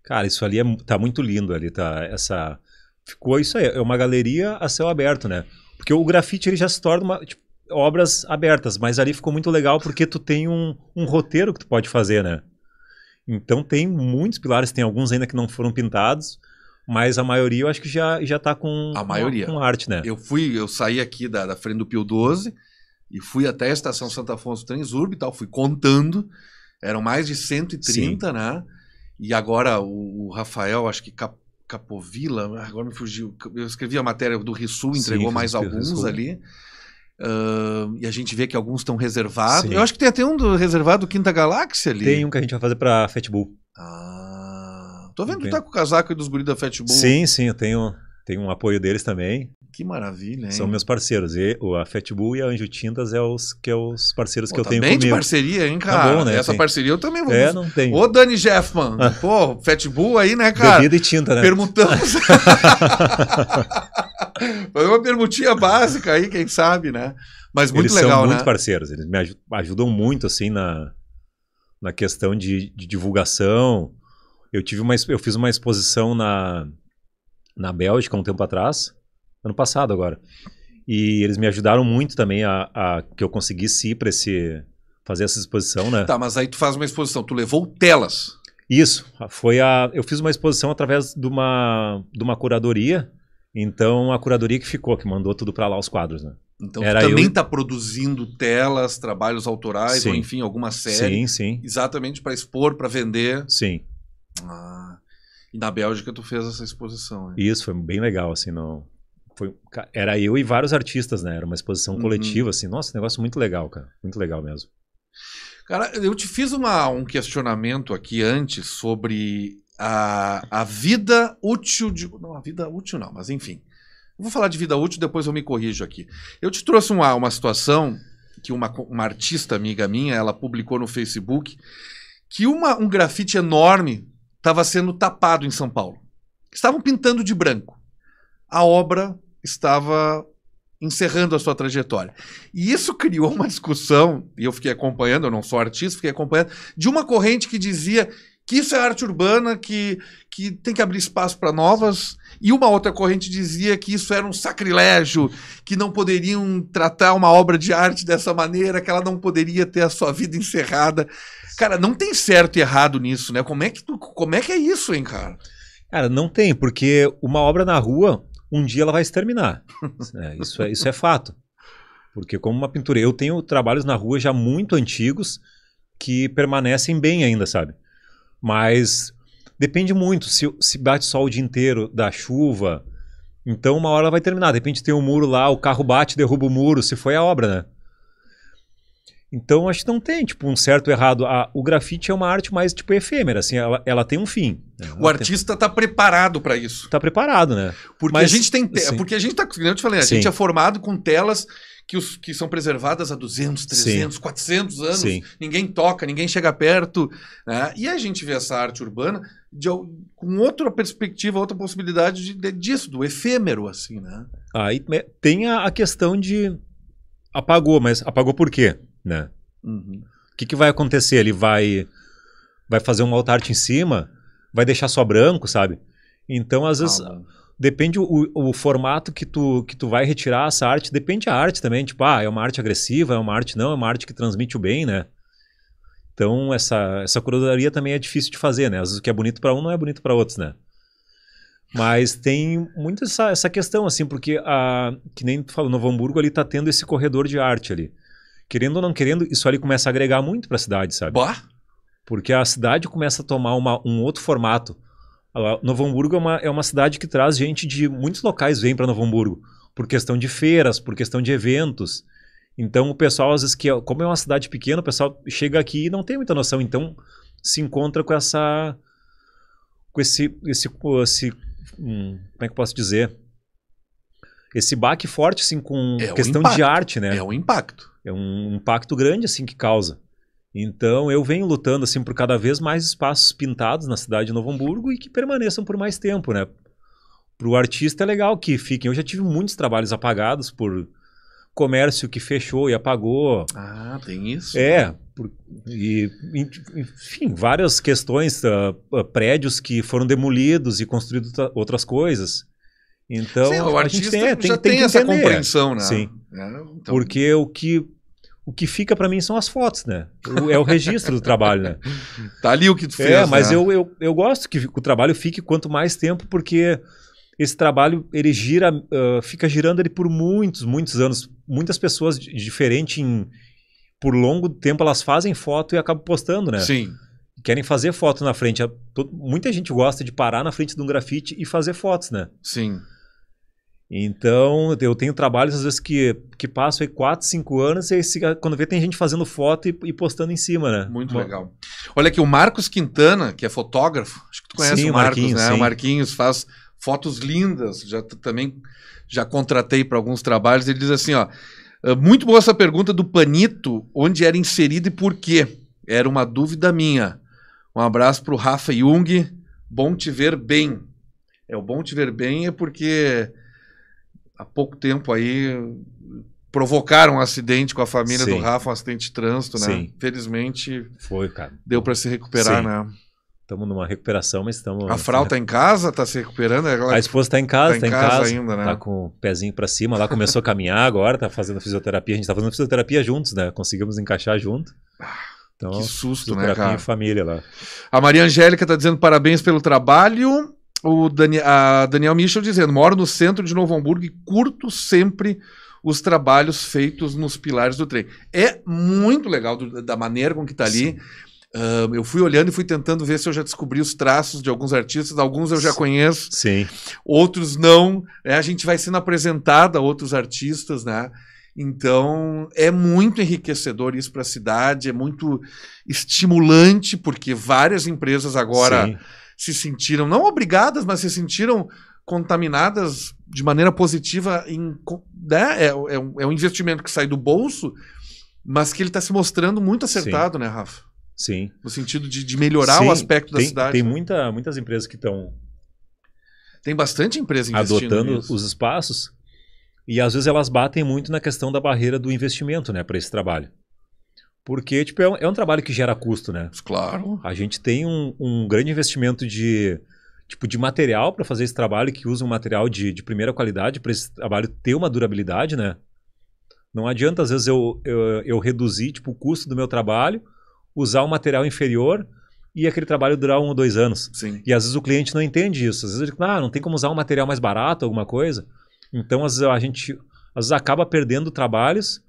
Cara, isso ali é, tá muito lindo ali, tá? Essa. Ficou isso aí, é uma galeria a céu aberto, né? Porque o grafite ele já se torna uma, tipo, obras abertas, mas ali ficou muito legal porque tu tem um, um roteiro que tu pode fazer, né? Então tem muitos pilares, tem alguns ainda que não foram pintados, mas a maioria eu acho que já, já tá com, a maioria. com arte, né? Eu fui, eu saí aqui da, da frente do Pio 12 e fui até a estação Santa Afonso Transurb e tal, fui contando, eram mais de 130, Sim. né? E agora o, o Rafael, acho que cap, Capovila agora me fugiu. Eu escrevi a matéria do Rissu, entregou Sim, mais alguns ali. Uh, e a gente vê que alguns estão reservados. Eu acho que tem até um do reservado Quinta Galáxia ali. Tem um que a gente vai fazer pra Fatbull. Ah. Tô vendo que tá com o casaco e dos guris da Fatbull. Sim, sim, eu tenho, tenho um apoio deles também. Que maravilha, hein? São meus parceiros. E a Fatbull e a Anjo Tintas é os, que é os parceiros Pô, que eu tá tenho bem comigo. de parceria, hein, tá cara? Tá bom, né? Essa parceria eu também vou... É, não tem. Ô, Dani Jeffman. Ah. Pô, Fatbull aí, né, cara? Bebida e tinta, né? Permutamos. Fazer uma permutinha básica aí, quem sabe, né? Mas muito eles legal, né? Eles são muito parceiros. Eles me ajudam, ajudam muito, assim, na, na questão de, de divulgação. Eu, tive uma, eu fiz uma exposição na, na Bélgica um tempo atrás ano passado agora. E eles me ajudaram muito também a, a que eu conseguisse ir para esse fazer essa exposição, né? Tá, mas aí tu faz uma exposição, tu levou telas. Isso, foi a eu fiz uma exposição através de uma de uma curadoria. Então a curadoria que ficou, que mandou tudo para lá os quadros, né? Então Era também tá produzindo telas, trabalhos autorais, sim. ou enfim, alguma série. Sim, sim. Exatamente para expor, para vender. Sim. Ah, e na Bélgica tu fez essa exposição. Né? Isso, foi bem legal, assim, não. Foi, era eu e vários artistas, né? Era uma exposição uhum. coletiva, uhum. assim. Nossa, negócio muito legal, cara. Muito legal mesmo. Cara, eu te fiz uma, um questionamento aqui antes sobre a, a vida útil de. Não, a vida útil não, mas enfim. vou falar de vida útil, depois eu me corrijo aqui. Eu te trouxe uma, uma situação que uma, uma artista amiga minha, ela publicou no Facebook que uma, um grafite enorme estava sendo tapado em São Paulo. Estavam pintando de branco. A obra estava encerrando a sua trajetória. E isso criou uma discussão, e eu fiquei acompanhando, eu não sou artista, fiquei acompanhando, de uma corrente que dizia que isso é arte urbana, que, que tem que abrir espaço para novas, e uma outra corrente dizia que isso era um sacrilégio, que não poderiam tratar uma obra de arte dessa maneira, que ela não poderia ter a sua vida encerrada. Cara, não tem certo e errado nisso, né? Como é que, tu, como é, que é isso, hein, cara? Cara, não tem, porque uma obra na rua, um dia ela vai exterminar. É, isso, é, isso é fato. Porque como uma pintura, eu tenho trabalhos na rua já muito antigos que permanecem bem ainda, sabe? Mas depende muito se, se bate sol o dia inteiro da chuva, então uma hora ela vai terminar. De repente tem um muro lá, o carro bate, derruba o muro, se foi a obra, né? Então, acho que não tem, tipo, um certo errado. A, o grafite é uma arte mais, tipo, efêmera, assim, ela, ela tem um fim. Né? O artista está preparado para isso. Está preparado, né? Porque Mas, a gente tem... Te... porque a gente tá, como eu te falei, a sim. gente é formado com telas que, os, que são preservadas há 200, 300, sim. 400 anos. Sim. Ninguém toca, ninguém chega perto. Né? E a gente vê essa arte urbana de, com outra perspectiva, outra possibilidade de, de, disso, do efêmero, assim, né? Aí tem a, a questão de... Apagou, mas apagou por quê? né? Uhum. O que, que vai acontecer? Ele vai, vai fazer uma alta arte em cima, vai deixar só branco, sabe? Então, às vezes, ah, depende o, o, formato que tu, que tu vai retirar essa arte, depende a arte também. Tipo, ah, é uma arte agressiva, é uma arte não, é uma arte que transmite o bem, né? Então, essa, essa curadoria também é difícil de fazer, né? Às vezes o que é bonito para um não é bonito para outros, né? Mas tem muito essa, essa questão, assim, porque a, que nem tu falou, Novo Hamburgo ali tá tendo esse corredor de arte ali querendo ou não querendo, isso ali começa a agregar muito para a cidade, sabe? Porque a cidade começa a tomar uma, um outro formato. Novo Hamburgo é uma, é uma cidade que traz gente de muitos locais vem para Novo Hamburgo, por questão de feiras, por questão de eventos. Então o pessoal às vezes que é, como é uma cidade pequena, o pessoal chega aqui e não tem muita noção, então se encontra com essa com esse esse, esse hum, como é que eu posso dizer? esse baque forte, assim, com é questão de arte, né? É um impacto. É um impacto grande, assim, que causa. Então eu venho lutando, assim, por cada vez mais espaços pintados na cidade de Novo Hamburgo e que permaneçam por mais tempo, né? Para o artista é legal que fiquem. Eu já tive muitos trabalhos apagados por comércio que fechou e apagou. Ah, tem isso. É, por, e, enfim, várias questões, uh, prédios que foram demolidos e construídos outras coisas. Então, Sim, o artista tem, é, tem, já tem, tem essa entender. compreensão, né? Sim. É, então... Porque o que o que fica para mim são as fotos, né? O, é o registro do trabalho, né? Tá ali o que tu é, fez. É, mas né? eu, eu, eu gosto que o trabalho fique quanto mais tempo, porque esse trabalho ele gira, uh, fica girando ele por muitos, muitos anos. Muitas pessoas diferentes por longo tempo elas fazem foto e acabam postando, né? Sim. Querem fazer foto na frente. Muita gente gosta de parar na frente de um grafite e fazer fotos, né? Sim. Então, eu tenho trabalhos, às vezes, que, que passo aí 4, 5 anos e aí, quando vê tem gente fazendo foto e, e postando em cima, né? Muito Bom. legal. Olha aqui, o Marcos Quintana, que é fotógrafo, acho que tu conhece sim, o Marcos, Marquinhos, né? Sim. O Marquinhos faz fotos lindas, já também já contratei para alguns trabalhos. Ele diz assim, ó, ah, muito boa essa pergunta do Panito, onde era inserido e por quê? Era uma dúvida minha. Um abraço para o Rafa Jung, bom te ver bem. É o bom te ver bem é porque há pouco tempo aí provocaram um acidente com a família Sim. do Rafa, um acidente de trânsito, né? Sim. Felizmente. Foi, cara. Deu para se recuperar, Sim. né? Estamos numa recuperação, mas estamos. A Frau tá em casa, tá se recuperando? É Ela... A esposa tá em casa, tá, tá em, casa, casa, ainda, né? Tá com o pezinho para cima, lá começou a caminhar agora, tá fazendo fisioterapia. A gente tá fazendo fisioterapia juntos, né? Conseguimos encaixar junto. Ah, então, que susto, né, cara? em família lá. A Maria Angélica tá dizendo parabéns pelo trabalho o Dani, a Daniel Michel dizendo: moro no centro de Novo Hamburgo e curto sempre os trabalhos feitos nos pilares do trem. É muito legal do, da maneira com que está ali. Uh, eu fui olhando e fui tentando ver se eu já descobri os traços de alguns artistas. Alguns eu já conheço, Sim. outros não. É, a gente vai sendo apresentado a outros artistas, né? Então é muito enriquecedor isso para a cidade, é muito estimulante, porque várias empresas agora. Sim se sentiram, não obrigadas, mas se sentiram contaminadas de maneira positiva. Em, né? é, é, um, é um investimento que sai do bolso, mas que ele está se mostrando muito acertado, Sim. né, Rafa? Sim. No sentido de, de melhorar Sim, o aspecto tem, da cidade. Tem né? muita, muitas empresas que estão. Tem bastante empresa investindo. Adotando nisso. os espaços. E às vezes elas batem muito na questão da barreira do investimento né, para esse trabalho. Porque, tipo, é um, é um, trabalho que gera custo, né? Claro. Uhum. A gente tem um, um grande investimento de, tipo, de material para fazer esse trabalho, que usa um material de, de primeira qualidade para esse trabalho ter uma durabilidade, né? Não adianta, às vezes, eu, eu, eu reduzir, tipo, o custo do meu trabalho, usar um material inferior e aquele trabalho durar um ou dois anos. Sim. E às vezes o cliente não entende isso. Às vezes ele ah, não tem como usar um material mais barato, alguma coisa. Então, às vezes, a gente às vezes, acaba perdendo trabalhos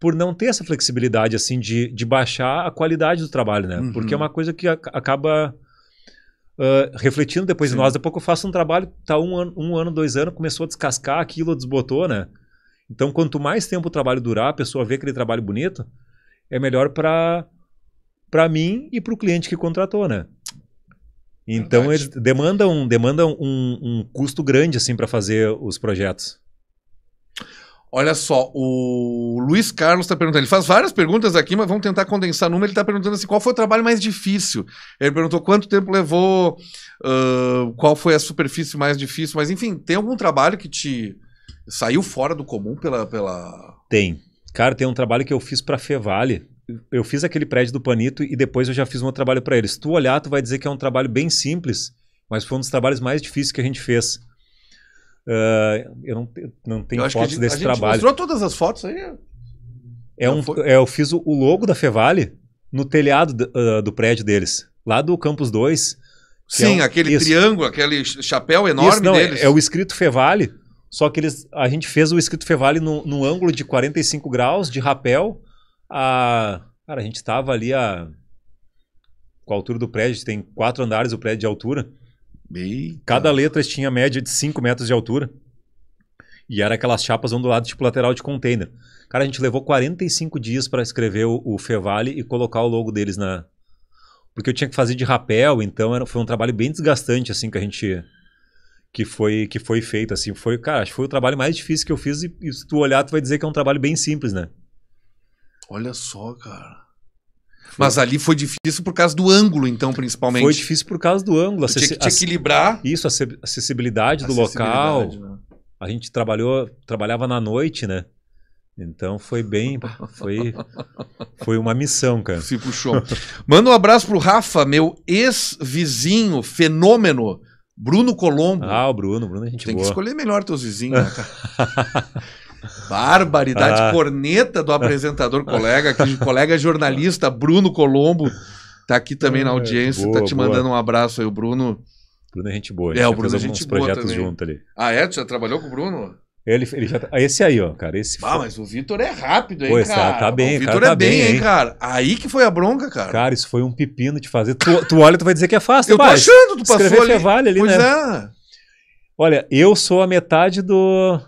por não ter essa flexibilidade assim de, de baixar a qualidade do trabalho, né? Uhum. Porque é uma coisa que a, acaba uh, refletindo depois Sim. de nós. a pouco eu faço um trabalho, tá um ano, um ano, dois anos, começou a descascar aquilo, desbotou, né? Então, quanto mais tempo o trabalho durar, a pessoa vê aquele trabalho bonito, é melhor para para mim e para o cliente que contratou, né? Então demanda um demanda um, um custo grande assim para fazer os projetos. Olha só, o Luiz Carlos está perguntando. Ele faz várias perguntas aqui, mas vamos tentar condensar numa. Ele está perguntando assim: qual foi o trabalho mais difícil? Ele perguntou quanto tempo levou, uh, qual foi a superfície mais difícil. Mas, enfim, tem algum trabalho que te saiu fora do comum pela. pela... Tem. Cara, tem um trabalho que eu fiz para a Fevale. Eu fiz aquele prédio do Panito e depois eu já fiz um trabalho para eles. Se tu olhar, tu vai dizer que é um trabalho bem simples, mas foi um dos trabalhos mais difíceis que a gente fez Uh, eu não, não tenho eu fotos gente, desse trabalho. Mostrou todas as fotos aí. É um, é, eu fiz o logo da Fevale no telhado do, uh, ah, do prédio deles, lá do Campus 2. É Sim, é um, aquele isso. triângulo, aquele chapéu enorme isso, não, é, deles. É, é o escrito Fevale, só que eles, a gente fez o escrito Fevale no, no ângulo de 45 graus, de rapel. A, cara, a gente estava ali a, com a altura do prédio, tem quatro andares o prédio de altura. Cada letra tinha média de 5 metros de altura. E era aquelas chapas onduladas tipo lateral de container. Cara, a gente levou 45 dias para escrever o, o Fevale e colocar o logo deles na. Porque eu tinha que fazer de rapel, então era, foi um trabalho bem desgastante, assim, que a gente. Que foi, que foi feito, assim. Foi, cara, acho que foi o trabalho mais difícil que eu fiz e, e se tu olhar, tu vai dizer que é um trabalho bem simples, né? Olha só, cara. Mas ali foi difícil por causa do ângulo, então, principalmente. Foi difícil por causa do ângulo. Acessi... Tinha que te equilibrar. Isso, a acessibilidade, acessibilidade do local. Né? A gente trabalhou, trabalhava na noite, né? Então foi bem, foi, foi uma missão, cara. Se puxou. Manda um abraço pro Rafa, meu ex-vizinho, fenômeno, Bruno Colombo. Ah, o Bruno, Bruno a é gente Tem boa. que escolher melhor teus vizinhos, né, cara? Barbaridade, ah. corneta do apresentador colega, aqui, colega jornalista Bruno Colombo, tá aqui também na é, audiência, tá boa, tá te boa. mandando um abraço aí, o Bruno. Bruno é gente boa, É, o Bruno é gente boa projetos também. junto ali. Ah, é? Tu já trabalhou com o Bruno? Ele, ele já tá, esse aí, ó, cara. Esse ah, mas o Vitor é rápido, hein, tá- cara. Tá, tá bem, o Vitor é tá bem, hein, cara. Aí que foi a bronca, cara. Cara, isso foi um pepino de fazer. Tu, tu olha, tu vai dizer que é fácil, Eu tô achando, tu passou ali. Vale ali, pois né? é. Olha, eu sou a metade do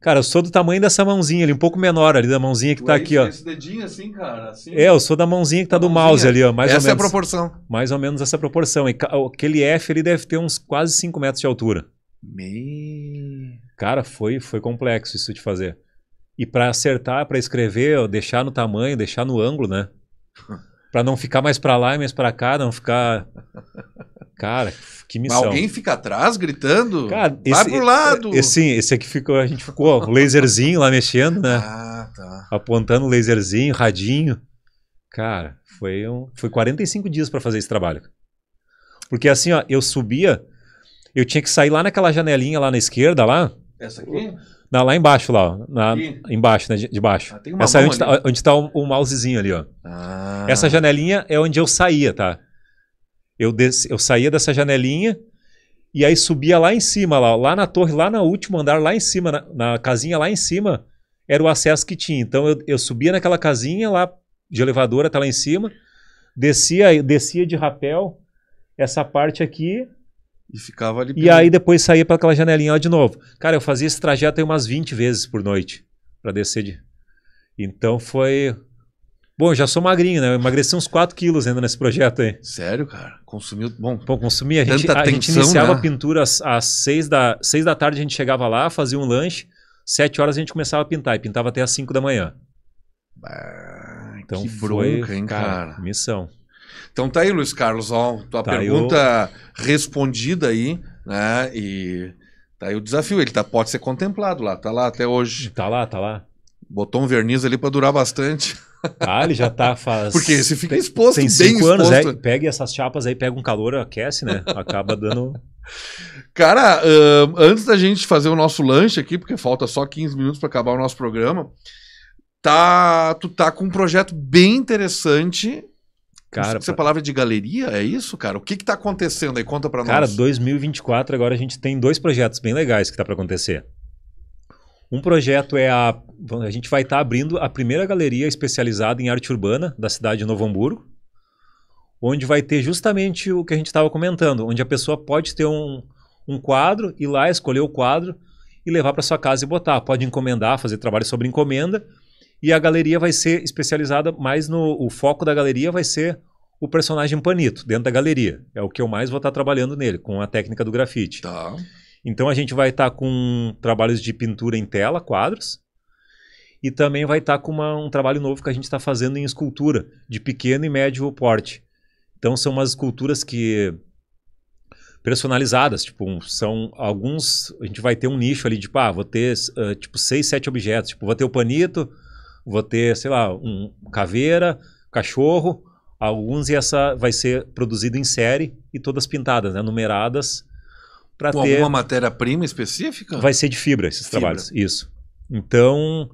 Cara, eu sou do tamanho dessa mãozinha ali, um pouco menor ali da mãozinha que tá Ué, tá aqui, ó. Esse dedinho assim, cara. Assim, é, eu sou da mãozinha que tá do mouse ali, ó. Mais essa ou menos, é a proporção. Mais ou menos essa proporção. E aquele F ele deve ter uns quase 5 metros de altura. Me... Cara, foi, foi complexo isso de fazer. E para acertar, para escrever, deixar no tamanho, deixar no ângulo, né? para não ficar mais para lá e mais para cá, não ficar Cara, que missão. Mas alguém fica atrás gritando? Cara, esse, vai pro lado. Esse, é, é, sim, esse aqui ficou, a gente ficou, o laserzinho lá mexendo, né? Ah, tá. Apontando o laserzinho, radinho. Cara, foi um, foi 45 dias para fazer esse trabalho. Porque assim, ó, eu subia, eu tinha que sair lá naquela janelinha lá na esquerda lá. Essa aqui? Na, lá embaixo, lá, na, embaixo, né, de, baixo. Ah, Essa aí é onde está tá o, o, mousezinho ali, ó. Ah. Essa janelinha é onde eu saía, tá? Eu, des... eu saía dessa janelinha e aí subia lá em cima, lá, lá na torre, lá no último andar, lá em cima, na, na casinha lá em cima, era o acesso que tinha. Então eu, eu subia naquela casinha lá de elevadora, até tá lá em cima, descia, descia de rapel essa parte aqui. E ficava ali. E aí depois saía para aquela janelinha lá de novo. Cara, eu fazia esse trajeto aí umas 20 vezes por noite para descer de. Então foi. Bom, eu já sou magrinho, né? Eu emagreci uns 4 quilos ainda nesse projeto aí. Sério, cara? Consumiu. Bom, Bom consumia. A gente, tanta a gente iniciava né? a pintura às, às 6 da, 6 da tarde, a gente chegava lá, fazia um lanche, 7 horas a gente começava a pintar e pintava até às 5 da manhã. Bah, então que bronca, foi, hein, cara? cara? Missão. Então tá aí, Luiz Carlos, ó, tua tá pergunta eu... respondida aí, né? E tá aí o desafio. Ele tá, pode ser contemplado lá, tá lá até hoje. Tá lá, tá lá. Botou um verniz ali para durar bastante. Ah, ele já tá faz. Porque você fica exposto, tem cinco exposto. anos, é, pega essas chapas aí, pega um calor, aquece, né? Acaba dando. Cara, uh, antes da gente fazer o nosso lanche aqui, porque falta só 15 minutos para acabar o nosso programa, tá, tu tá com um projeto bem interessante. Cara, essa pra... palavra de galeria, é isso, cara? O que que tá acontecendo aí? Conta para nós. Cara, 2024 agora a gente tem dois projetos bem legais que tá para acontecer. Um projeto é a. A gente vai estar tá abrindo a primeira galeria especializada em arte urbana da cidade de Novo Hamburgo, onde vai ter justamente o que a gente estava comentando, onde a pessoa pode ter um, um quadro, ir lá, escolher o quadro e levar para sua casa e botar. Pode encomendar, fazer trabalho sobre encomenda. E a galeria vai ser especializada mais no. O foco da galeria vai ser o personagem Panito, dentro da galeria. É o que eu mais vou estar tá trabalhando nele, com a técnica do grafite. Tá. Então a gente vai estar tá com trabalhos de pintura em tela, quadros, e também vai estar tá com uma, um trabalho novo que a gente está fazendo em escultura, de pequeno e médio porte. Então são umas esculturas que personalizadas, tipo, são alguns, a gente vai ter um nicho ali, tipo, ah, vou ter, uh, tipo, seis, sete objetos, tipo, vou ter o panito, vou ter, sei lá, um caveira, cachorro, alguns e essa vai ser produzida em série e todas pintadas, né, numeradas, para ter. Alguma matéria-prima específica? Vai ser de fibra esses fibra. trabalhos, isso. Então,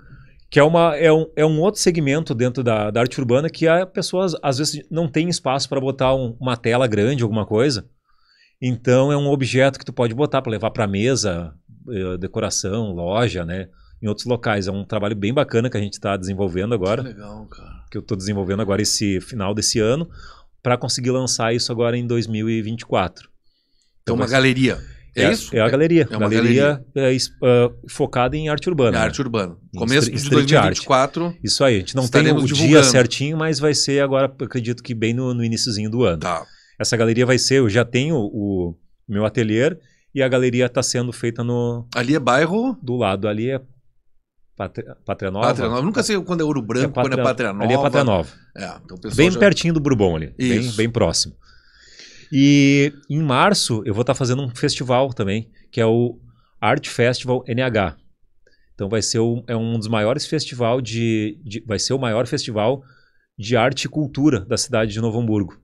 que é, uma, é, um, é um outro segmento dentro da, da arte urbana que a pessoas às vezes não tem espaço para botar um, uma tela grande, alguma coisa. Então é um objeto que tu pode botar para levar para mesa, eh, decoração, loja, né? Em outros locais. É um trabalho bem bacana que a gente está desenvolvendo agora. Que legal, cara. Que eu estou desenvolvendo agora esse final desse ano para conseguir lançar isso agora em 2024. Então, então uma galeria. É, é isso? É a galeria. É uma galeria, galeria. Uh, focada em arte urbana. É arte urbana. Né? Começo de 2024. Isso aí. A gente não tem o divulgando. dia certinho, mas vai ser agora, acredito que bem no, no iníciozinho do ano. Tá. Essa galeria vai ser, eu já tenho o, meu ateliê e a galeria está sendo feita no... Ali é bairro? Do lado ali é Pátria, Nova. Pátria Nova. Nunca sei quando é Ouro Branco, é Pátria, quando é Pátria Nova. Ali é Pátria Nova. É, então bem já... pertinho do Bourbon ali. Bem, bem, próximo. E em março eu vou estar tá fazendo um festival também, que é o Art Festival NH. Então vai ser um, é um dos maiores festival de, de, vai ser o maior festival de arte e cultura da cidade de Novo Hamburgo.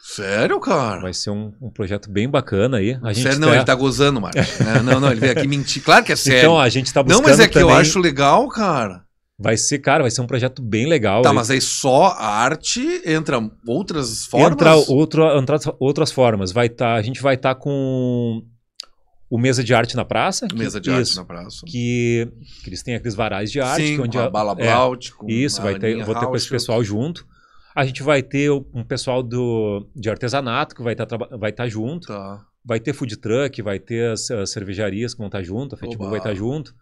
Sério, cara? Vai ser um, um projeto bem bacana aí. A gente sério, não, tá... ele tá gozando, Marcos. não, não, ele veio aqui mentir. Claro que é então, sério. Então, a gente tá buscando. Não, mas é que também... eu acho legal, cara. Vai ser, cara, vai ser um projeto bem legal. Tá, aí. mas aí só a arte entra outras formas? Entra, outro, entra outras formas. Vai tá, a gente vai estar tá com o Mesa de Arte na Praça. Que, Mesa de isso, Arte na Praça. Que, que eles têm aqueles varais de arte. Sim, que onde a, a Bala é, Blaut, Isso, vai ter, vou ter com esse pessoal junto. A gente vai ter um pessoal do, de artesanato que vai estar tá, vai tá junto. Tá. Vai ter food truck, vai ter as, as cervejarias que vão estar tá junto, a Fetibu vai estar tá junto.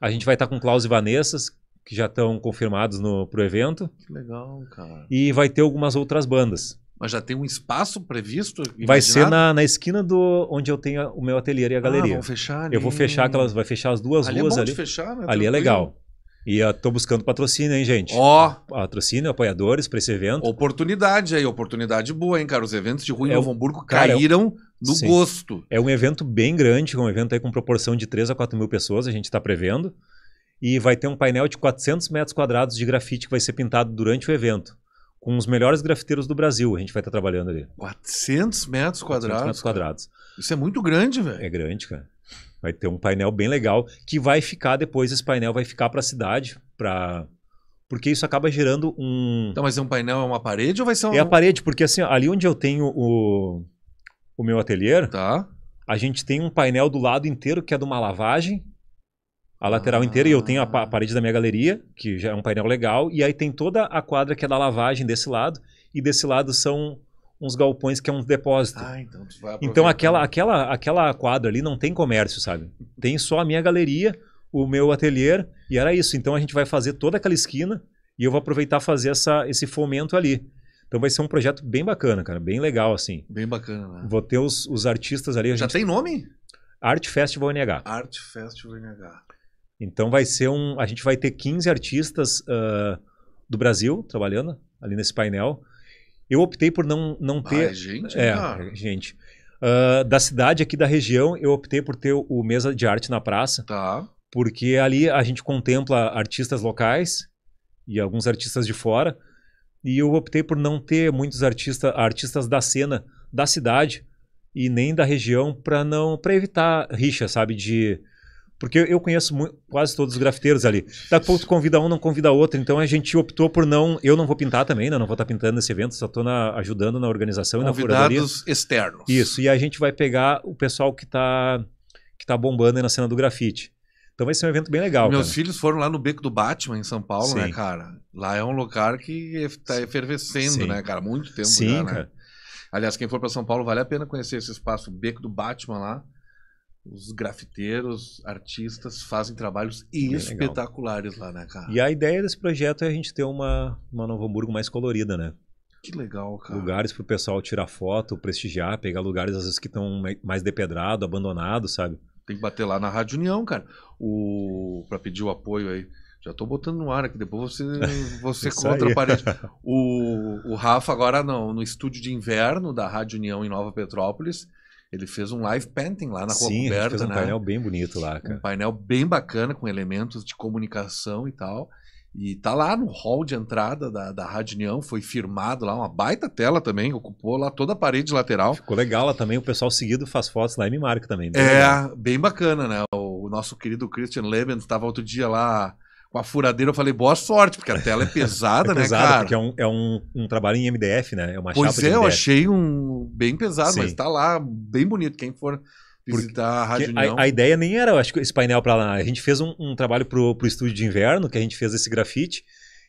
A gente vai estar tá com Klaus e Vanessas, que já estão confirmados no, pro evento. Que legal, cara. E vai ter algumas outras bandas. Mas já tem um espaço previsto? Imaginado? Vai ser na, na esquina do onde eu tenho o meu ateliê e a ah, galeria. Ah, vão fechar ali. Eu vou fechar aquelas, vai fechar as duas ali é ruas é bom ali. fechar, né? Ali é legal. E eu ah, tô buscando patrocínio, hein, gente? Ó. Oh. Patrocínio, apoiadores para esse evento. Oportunidade aí, oportunidade boa, hein, cara? Os eventos de rua é em é, Novo Hamburgo caíram cara, no Sim. gosto. É um evento bem grande, um evento aí com proporção de 3 a 4 mil pessoas, a gente está prevendo e vai ter um painel de 400 metros quadrados de grafite que vai ser pintado durante o evento. Com os melhores grafiteiros do Brasil, a gente vai estar trabalhando ali. 400 metros quadrados? 400 metros quadrados. Isso é muito grande, velho. É grande, cara. Vai ter um painel bem legal que vai ficar depois, esse painel vai ficar para a cidade, para porque isso acaba gerando um. Então, mas é um painel, é uma parede ou vai ser um. É a parede, porque assim, ali onde eu tenho o, o meu ateliê, tá. a gente tem um painel do lado inteiro que é de uma lavagem a lateral inteira e eu tenho a, a, parede da minha galeria, que já é um painel legal, e aí tem toda a quadra que é da lavagem desse lado, e desse lado são uns galpões que é um depósito. Ah, então, então aquela aquela aquela quadra ali não tem comércio, sabe? Tem só a minha galeria, o meu ateliê e era isso. Então a gente vai fazer toda aquela esquina e eu vou aproveitar fazer essa esse fomento ali. Então vai ser um projeto bem bacana, cara, bem legal assim. Bem bacana. Né? Vou ter os, os artistas ali. Já gente... tem nome? Art Festival NH. Art Festival NH. Então vai ser um. A gente vai ter 15 artistas uh, do Brasil trabalhando ali nesse painel. Eu optei por não, não ter. Ah, gente, é, cara. gente. Uh, da cidade aqui da região, eu optei por ter o Mesa de Arte na Praça. Tá. Porque ali a gente contempla artistas locais e alguns artistas de fora. E eu optei por não ter muitos artista, artistas da cena da cidade e nem da região para não para evitar rixa, sabe? De porque eu conheço muito, quase todos os grafiteiros ali. Daqui a pouco tu convida um, não convida outro. Então a gente optou por não. Eu não vou pintar também, né? Não vou estar tá pintando nesse evento, só estou ajudando na organização Convidados e na curadoria. Convidados externos. Isso. E a gente vai pegar o pessoal que está que tá bombando aí na cena do grafite. Então vai ser um evento bem legal. Meus cara. filhos foram lá no Beco do Batman, em São Paulo, né, Sim. né, cara? Lá é um lugar que está efervescendo, Sim. né, cara? Muito tempo Sim, já, né? Cara. Aliás, quem for para São Paulo, vale a pena conhecer esse espaço, Beco do Batman lá os grafiteiros, artistas fazem trabalhos Bem espetaculares legal. lá, né, cara? E a ideia desse projeto é a gente ter uma, uma Nova Hamburgo mais colorida, né? Que legal, cara. Lugares pro pessoal tirar foto, prestigiar, pegar lugares às vezes que estão mais depedrado, abandonado, sabe? Tem que bater lá na Rádio União, cara, o... para pedir o apoio aí. Já tô botando no ar aqui, depois você, você contra aí. a parede. O, o Rafa agora não, no estúdio de inverno da Rádio União em Nova Petrópolis, ele fez um live painting lá na Rua Sim, Coberta, fez um né? painel bem bonito lá, cara. Um painel bem bacana, com elementos de comunicação e tal. E tá lá no hall de entrada da, da Rádio União, foi firmado lá, uma baita tela também, ocupou lá toda a parede lateral. Ficou legal lá também, o pessoal seguido faz fotos lá e me marca também. é, legal. bem bacana, né? O, nosso querido Christian Lebens estava outro dia lá com a furadeira, eu falei, boa sorte, porque a tela é pesada, é né, cara? porque é, um, é um, um, trabalho em MDF, né? É uma pois chapa é, eu achei um bem pesado, Sim. mas tá lá, bem bonito. Quem for visitar porque, a Rádio a, a, ideia nem era, eu acho que esse painel para lá. A gente fez um, um trabalho pro, pro estúdio de inverno, que a gente fez esse grafite.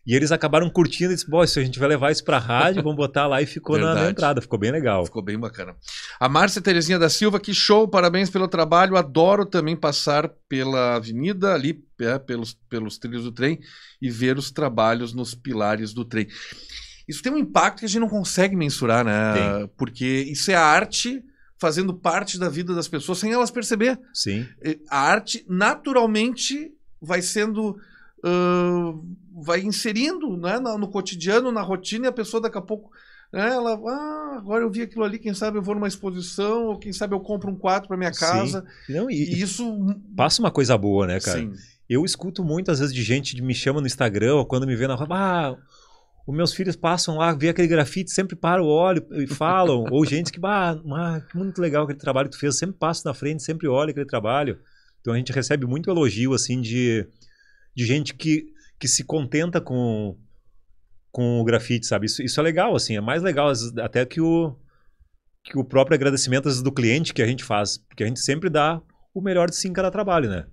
E eles acabaram curtindo e disse: Bom, se a gente vai levar isso para rádio, vamos botar lá e ficou na, na, entrada. Ficou bem legal. Ficou bem bacana. A Márcia Terezinha da Silva, que show, parabéns pelo trabalho. Adoro também passar pela avenida ali, é, pelos, pelos trilhos do trem e ver os trabalhos nos pilares do trem. Isso tem um impacto que a gente não consegue mensurar, né? Tem. Porque isso é a arte fazendo parte da vida das pessoas sem elas perceber. Sim. A arte naturalmente vai sendo. Uh, vai inserindo né, no, cotidiano, na rotina, e a pessoa daqui a pouco. Né, ela, ah, agora eu vi aquilo ali, quem sabe eu vou numa exposição, ou quem sabe eu compro um quadro para minha casa. Sim. Não, e, e, isso. Passa uma coisa boa, né, cara? Sim. Eu escuto muitas vezes de gente que me chama no Instagram, ou quando me vê na rua, ah, os meus filhos passam lá, vê aquele grafite, sempre param, olham e falam. ou gente que, ah, muito legal aquele trabalho que tu fez, sempre passa na frente, sempre olha aquele trabalho. Então a gente recebe muito elogio, assim, de, de gente que que se contenta com, com o grafite, sabe? Isso, isso é legal, assim, é mais legal até que o, que o próprio agradecimento do cliente que a gente faz, porque a gente sempre dá o melhor de si em cada trabalho, né?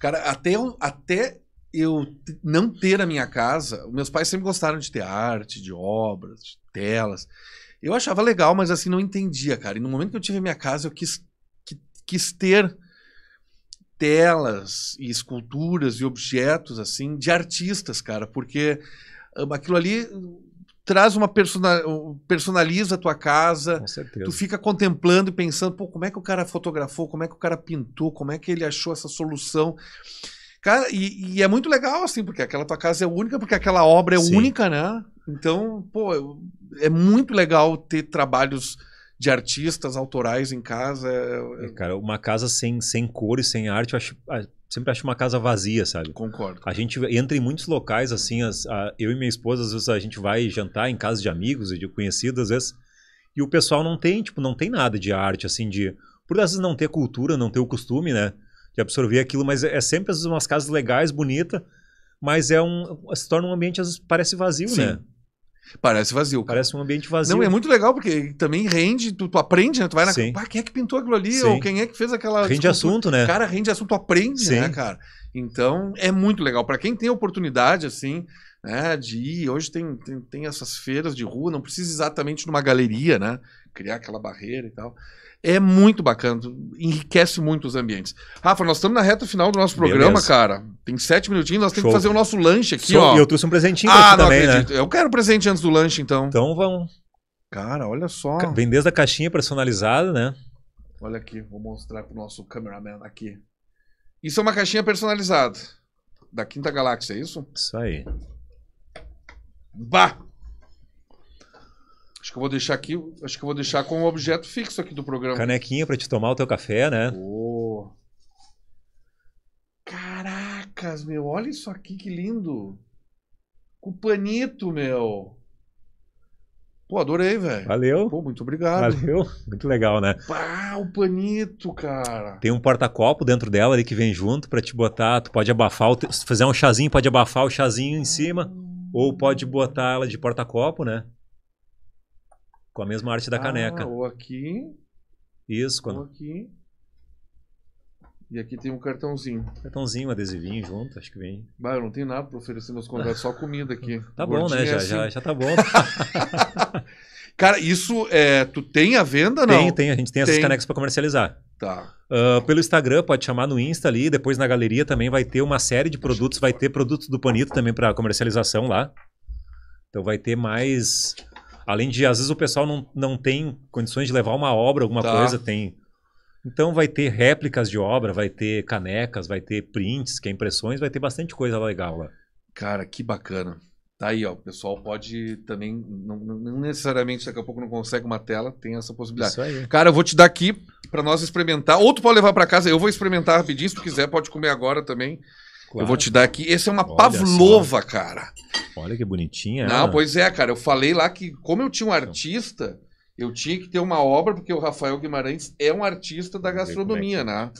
Cara, até, eu, até eu não ter a minha casa, meus pais sempre gostaram de ter arte, de obras, de telas. Eu achava legal, mas assim, não entendia, cara. E no momento que eu tive a minha casa, eu quis, quis ter telas e esculturas e objetos assim de artistas, cara, porque ah, aquilo ali traz uma persona, personaliza a tua casa. Com certeza. Tu fica contemplando e pensando, pô, como é que o cara fotografou, como é que o cara pintou, como é que ele achou essa solução. Cara, e, e é muito legal, assim, porque aquela tua casa é única, porque aquela obra é Sim. única, né? Então, pô, é muito legal ter trabalhos de artistas autorais em casa. É... é, é cara, uma casa sem, sem cores, sem arte, eu acho, sempre acho uma casa vazia, sabe? Concordo. A gente entra em muitos locais, assim, as, a, eu e minha esposa, às vezes a gente vai jantar em casa de amigos e de conhecidos, às vezes, e o pessoal não tem, tipo, não tem nada de arte, assim, de... Por às vezes não ter cultura, não ter o costume, né? De absorver aquilo, mas é, é sempre, às vezes, umas casas legais, bonitas, mas é um... se torna um ambiente, às vezes, parece vazio, Sim. né? Parece vazio. Cara. Parece um ambiente vazio. Não, é muito legal porque também rende, tu, tu aprende, né? Tu vai na. Sim. Ah, quem é que pintou aquilo ali? Sim. Ou quem é que fez aquela. Rende tipo, assunto, tu... né? Cara, rende assunto, tu aprende, né, Sim. né, cara? Então, é muito legal. para quem tem oportunidade, assim, né, de ir. Hoje tem, tem, tem essas feiras de rua, não precisa exatamente numa galeria, né? Criar aquela barreira e tal. É muito bacana, enriquece muito os ambientes. Rafa, nós estamos na reta final do nosso programa, Beleza. cara. Tem sete minutinhos, nós Show. temos que fazer o nosso lanche aqui, Show. ó. E eu trouxe um presentinho ah, pra ti também, né? acredito. né? Eu quero um presente antes do lanche, então. Então vamos. Cara, olha só. Vem desde a caixinha personalizada, né? Olha aqui, vou mostrar pro nosso cameraman aqui. Isso é uma caixinha personalizada. Da Quinta Galáxia, é isso? Isso aí. Bah! Acho que eu vou deixar aqui, acho que vou deixar como objeto fixo aqui do programa. Canequinha para te tomar o teu café, né? Oh. Caracas, meu, olha isso aqui que lindo. Cupanito, meu. Pô, adorei, velho. Valeu. Pô, muito obrigado. Valeu. Muito legal, né? Pá, o panito, cara. Tem um porta-copo dentro dela ali que vem junto para te botar. Tu pode abafar, se fizer um chazinho, pode abafar o chazinho em cima. Ou pode botar ela de porta-copo, né? Com a mesma arte da ah, caneca. Ou aqui. Isso, quando. Ou aqui. E aqui tem um cartãozinho. Cartãozinho, um adesivinho junto, acho que vem. Bah, eu não tenho nada para oferecer meus convidados, só comida aqui. tá bom, né? É já, assim. já, já tá bom. Cara, isso é. Tu tem a venda, não? Tem, tem. A gente tem, tem. essas canecas para comercializar. Tá. Uh, pelo Instagram, pode chamar no Insta ali. Depois na galeria também vai ter uma série de produtos. Vai ter produtos do Panito também para comercialização lá. Então vai ter mais Além de, às vezes, o pessoal não, não tem condições de levar uma obra, alguma tá. coisa, tem. Então vai ter réplicas de obra, vai ter canecas, vai ter prints, que é impressões, vai ter bastante coisa legal lá. Cara, que bacana. Tá aí, ó. O pessoal pode também, não, não, necessariamente daqui a pouco não consegue uma tela, tem essa possibilidade. Isso aí. Cara, eu vou te dar aqui para nós experimentar. Ou tu pode levar para casa, eu vou experimentar rapidinho, se tu quiser, pode comer agora também. Claro. Eu vou te dar aqui. Esse é uma Olha Pavlova, só. cara. Olha que bonitinha. Não, ela. É. pois é, cara. Eu falei lá que, como eu tinha um então. artista, eu tinha que ter uma obra, porque o Rafael Guimarães é um artista da é gastronomia, né?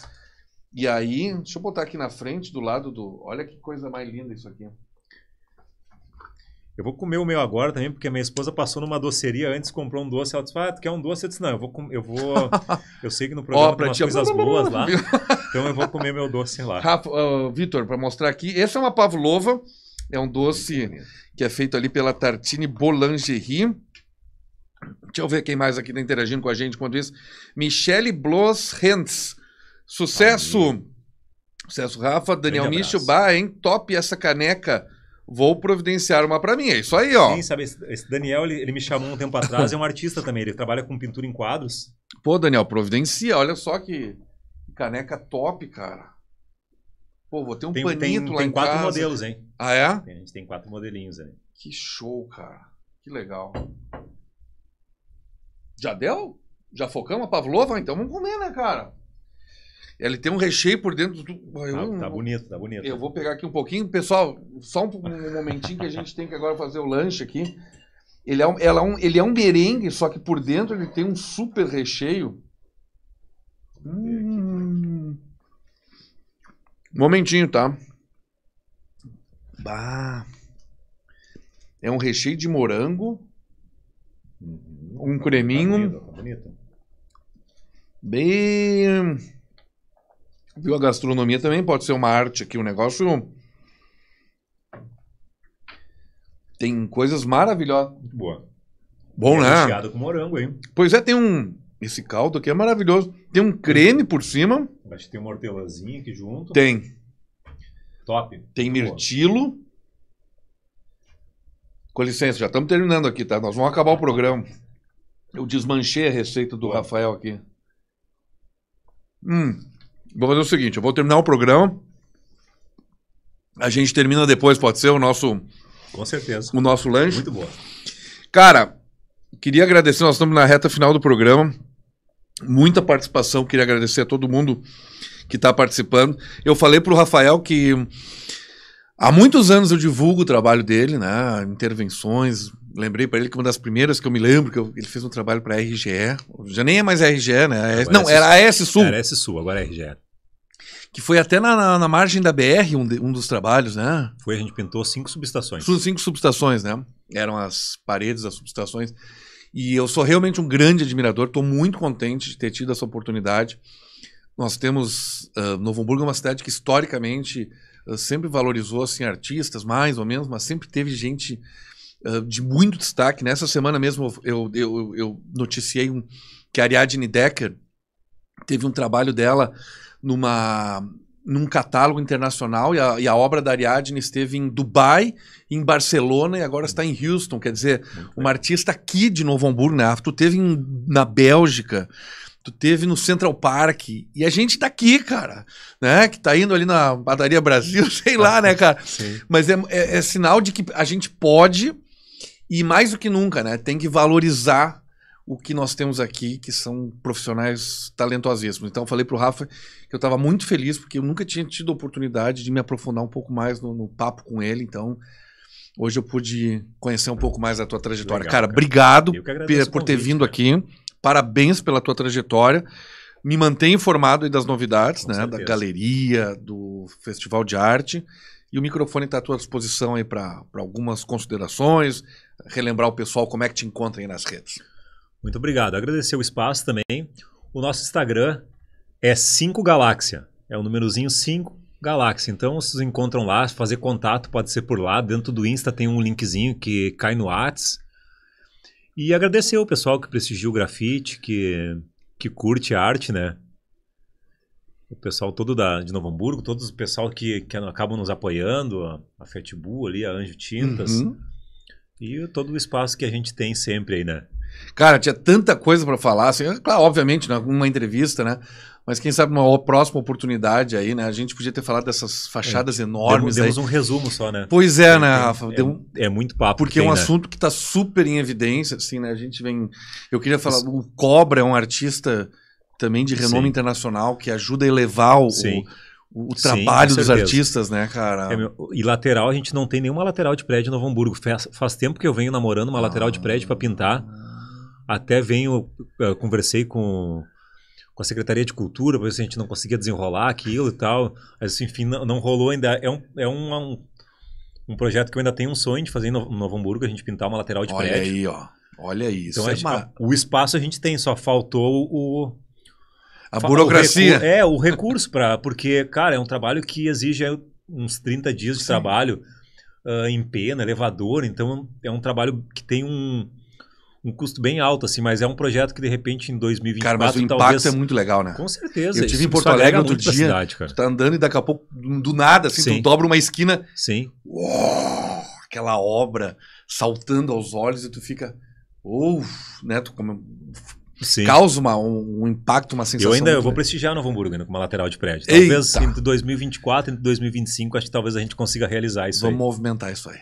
E aí, deixa eu botar aqui na frente, do lado do. Olha que coisa mais linda isso aqui. Eu vou comer o meu agora também, porque minha esposa passou numa doceria antes, comprou um doce. Ela disse: Ah, tu quer um doce? Eu disse: Não, eu vou. Eu, vou... eu sei que no programa oh, tem umas coisas boas lá. então eu vou comer meu doce lá. uh, Vitor, para mostrar aqui, essa é uma pavlova. É um doce que é feito ali pela Tartine Bolangerie. Deixa eu ver quem mais aqui está interagindo com a gente enquanto isso. Michele Blos hentz Sucesso! Aí. Sucesso, Rafa. Daniel Michel. Bah, hein? Top essa caneca vou providenciar uma para mim. É isso aí, ó. Sim, sabe, esse Daniel, ele, ele me chamou um tempo atrás, é um artista também, ele trabalha com pintura em quadros. Pô, Daniel, providencia, olha só que caneca top, cara. Pô, vou ter um tem, panito tem, lá tem em quatro casa. modelos, hein? Ah, é? Tem, a gente tem quatro modelinhos hein? Que show, cara. Que legal. Já deu? Já focamos a Pavlova? Então vamos comer, né, cara? Ele tem um recheio por dentro. Do... Tá, eu... Tá, bonito, tá bonito. Eu vou pegar aqui um pouquinho. Pessoal, só um, um momentinho que a gente tem que agora fazer o lanche aqui. Ele é, um, é um, ele é um merengue, só que por dentro ele tem um super recheio. Hum. Momentinho, tá? Bah. É um recheio de morango. Uhum. Um creminho. Tá bonito, tá bonito. Bem. Viu? A gastronomia também pode ser uma arte aqui, um negócio. Tem coisas maravilhosas. Muito boa. Bom, é né? Recheado com morango, hein? Pois é, tem um. Esse caldo aqui é maravilhoso. Tem um creme por cima. Acho que tem uma hortelazinha aqui junto. Tem. Top. Tem mirtilo. Boa. Com licença, já estamos terminando aqui, tá? Nós vamos acabar o programa. Eu desmanchei a receita do Rafael aqui. Hum. Vou fazer o seguinte: eu vou terminar o programa. A gente termina depois, pode ser? O nosso. Com certeza. O nosso lanche. Muito boa. Cara, queria agradecer, nós estamos na reta final do programa. Muita participação, queria agradecer a todo mundo que está participando. Eu falei para o Rafael que há muitos anos eu divulgo o trabalho dele, né? Intervenções, lembrei para ele que uma das primeiras que eu me lembro, que eu, ele fez um trabalho para a RGE, já nem é mais RGE, né? É, não, não era a S Sul. Era a S Sul, agora é RGE. Que foi até na, na, na margem da BR um, de, um, dos trabalhos, né? Foi, a gente pintou cinco subestações. Cinco subestações, né? Eram as paredes das subestações. E eu sou realmente um grande admirador, estou muito contente de ter tido essa oportunidade. Nós temos. Uh, Novo Hamburgo é uma cidade que historicamente uh, sempre valorizou assim, artistas, mais ou menos, mas sempre teve gente de muito destaque. Nessa semana mesmo eu, eu, eu noticiei um, que a Ariadne Decker teve um trabalho dela numa num catálogo internacional e a, e a, obra da Ariadne esteve em Dubai, em Barcelona e agora está em Houston. Quer dizer, uma artista aqui de Novo Hamburgo, né? Tu teve em, na Bélgica, tu teve no Central Park e a gente tá aqui, cara, né? Que tá indo ali na Padaria Brasil, sei lá, né, cara? Sim. Mas é, é, é sinal de que a gente pode e mais do que nunca, né? Tem que valorizar o que nós temos aqui, que são profissionais talentosíssimos. Então, eu falei para o Rafa que eu estava muito feliz, porque eu nunca tinha tido oportunidade de me aprofundar um pouco mais no, no, papo com ele. Então, hoje eu pude conhecer um pouco mais a tua trajetória. Legal, cara, cara, obrigado por, ter vindo cara. aqui. Parabéns pela tua trajetória. Me mantém informado aí das novidades, com né? Certeza. Da galeria, do Festival de Arte. E o microfone está à tua disposição aí para algumas considerações, relembrar o pessoal como é que te encontra aí nas redes. Muito obrigado. Agradecer o espaço também. O nosso Instagram é 5 Galáxia. É o númerozinho 5 Galáxia. Então vocês encontram lá, fazer contato pode ser por lá. Dentro do Insta tem um linkzinho que cai no Whats. E agradecer o pessoal que prestigia o grafite, que, que curte a arte, né? O pessoal todo da, de Novo Hamburgo, todo o pessoal que, que acabam nos apoiando, a, a Fetbu ali, a Anjo Tintas. Uhum. E todo o espaço que a gente tem sempre aí, né? Cara, tinha tanta coisa para falar, assim, é claro, obviamente, numa né, entrevista, né? Mas quem sabe uma próxima oportunidade aí, né? A gente podia ter falado dessas fachadas é, enormes. Demos, demos um resumo só, né? Pois é, é né, Rafa? É, um... é, muito papo. Porque é tem, é um né? assunto que está super em evidência, assim, né? A gente vem. Eu queria falar, o Cobra é um artista também de renome Sim. internacional que ajuda a elevar o, Sim. o o, o Sim, trabalho dos artistas, né, cara? É, meu, e lateral, a gente não tem nenhuma lateral de prédio em Novo Hamburgo. Faz, faz tempo que eu venho namorando uma ah. lateral de prédio para ah. pintar. Até venho, eh, conversei com, com a Secretaria de Cultura para ver se a gente não conseguia desenrolar aquilo e tal. Mas, assim, enfim, não, não rolou ainda. É um, é um, um, um, projeto que eu ainda tenho um sonho de fazer no Novo Hamburgo, a gente pintar uma lateral de Olha prédio. Olha aí, ó. Olha isso. Então, é gente, uma... o espaço a gente tem, só faltou o a burocracia. O é, o recurso para. Porque, cara, é um trabalho que exige é, uns 30 dias de Sim. trabalho uh, em pena, elevador. Então, é um trabalho que tem um, um custo bem alto, assim, mas é um projeto que de repente em 2024 Cara, mas o impacto talvez... é muito legal, né? Com certeza. Eu tive em Porto Alegre outro dia, cidade, cara. tu tá andando e daqui a pouco, do nada, assim, Sim. tu dobra uma esquina. Sim. Uou, aquela obra saltando aos olhos e tu fica... Ou, né, tu como, Sim. causa uma, um, um, impacto, uma sensação. Eu ainda eu vou prestigiar Novo Hamburgo ainda com uma lateral de prédio. Talvez Eita. Assim, entre 2024 e 2025, acho que talvez a gente consiga realizar isso Vamos aí. movimentar isso aí.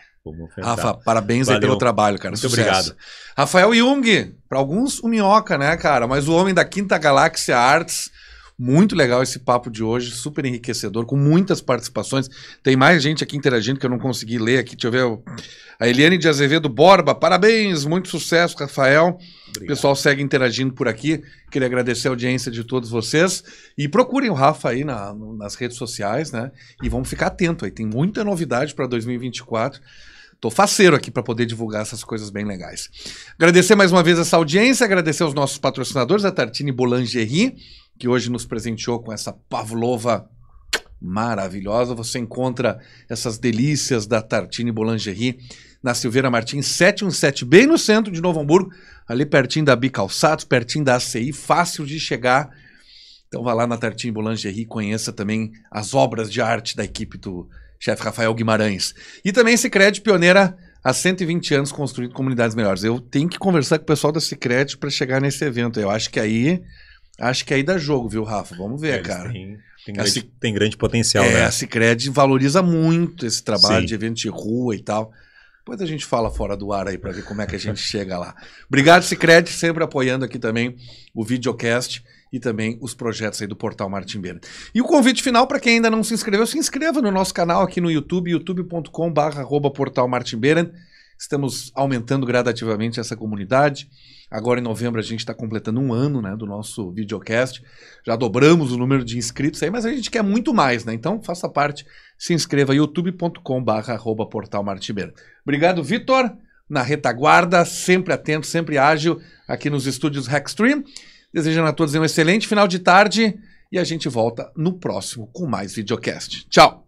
Rafa, parabéns Valeu. aí pelo trabalho, cara. Muito Sucesso. obrigado. Rafael Jung, para alguns o minhoca, né, cara? Mas o homem da Quinta Galáxia Arts muito legal esse papo de hoje, super enriquecedor, com muitas participações. Tem mais gente aqui interagindo que eu não consegui ler aqui. Deixa eu ver. A Eliane de Azevedo Borba, parabéns, muito sucesso, Rafael. Obrigado. O pessoal segue interagindo por aqui. Queria agradecer a audiência de todos vocês. E procurem o Rafa aí na, nas redes sociais, né? E vamos ficar atento aí. Tem muita novidade para 2024. Tô faceiro aqui para poder divulgar essas coisas bem legais. Agradecer mais uma vez essa audiência, agradecer aos nossos patrocinadores, a Tartini Boulangerie, que hoje nos presenteou com essa pavlova maravilhosa. Você encontra essas delícias da Tartine Boulangerie na Silveira Martins 717, bem no centro de Novo Hamburgo, ali pertinho da Bicalçados, pertinho da ACI, fácil de chegar. Então vá lá na Tartine Boulangerie e conheça também as obras de arte da equipe do chefe Rafael Guimarães. E também Sicredi pioneira há 120 anos construindo comunidades melhores. Eu tenho que conversar com o pessoal da Sicredi para chegar nesse evento. Eu acho que aí Acho que aí dá jogo, viu, Rafa? Vamos ver, é, cara. Têm, tem, grande, C... tem grande potencial, é, né? A Cicred valoriza muito esse trabalho Sim. de evento de rua e tal. Depois a gente fala fora do ar aí para ver como é que a gente chega lá. Obrigado, Cicred, sempre apoiando aqui também o videocast e também os projetos aí do Portal Martin Beira. E o convite final para quem ainda não se inscreveu, se inscreva no nosso canal aqui no YouTube, youtube.com.br portal Martin Estamos aumentando gradativamente essa comunidade. Agora em novembro a gente está completando um ano né, do nosso videocast. Já dobramos o número de inscritos aí, mas a gente quer muito mais, né? Então faça parte, se inscreva youtube.com.br portal Obrigado, Vitor. Na retaguarda, sempre atento, sempre ágil, aqui nos estúdios Hackstream. Desejando a todos um excelente final de tarde e a gente volta no próximo com mais videocast. Tchau!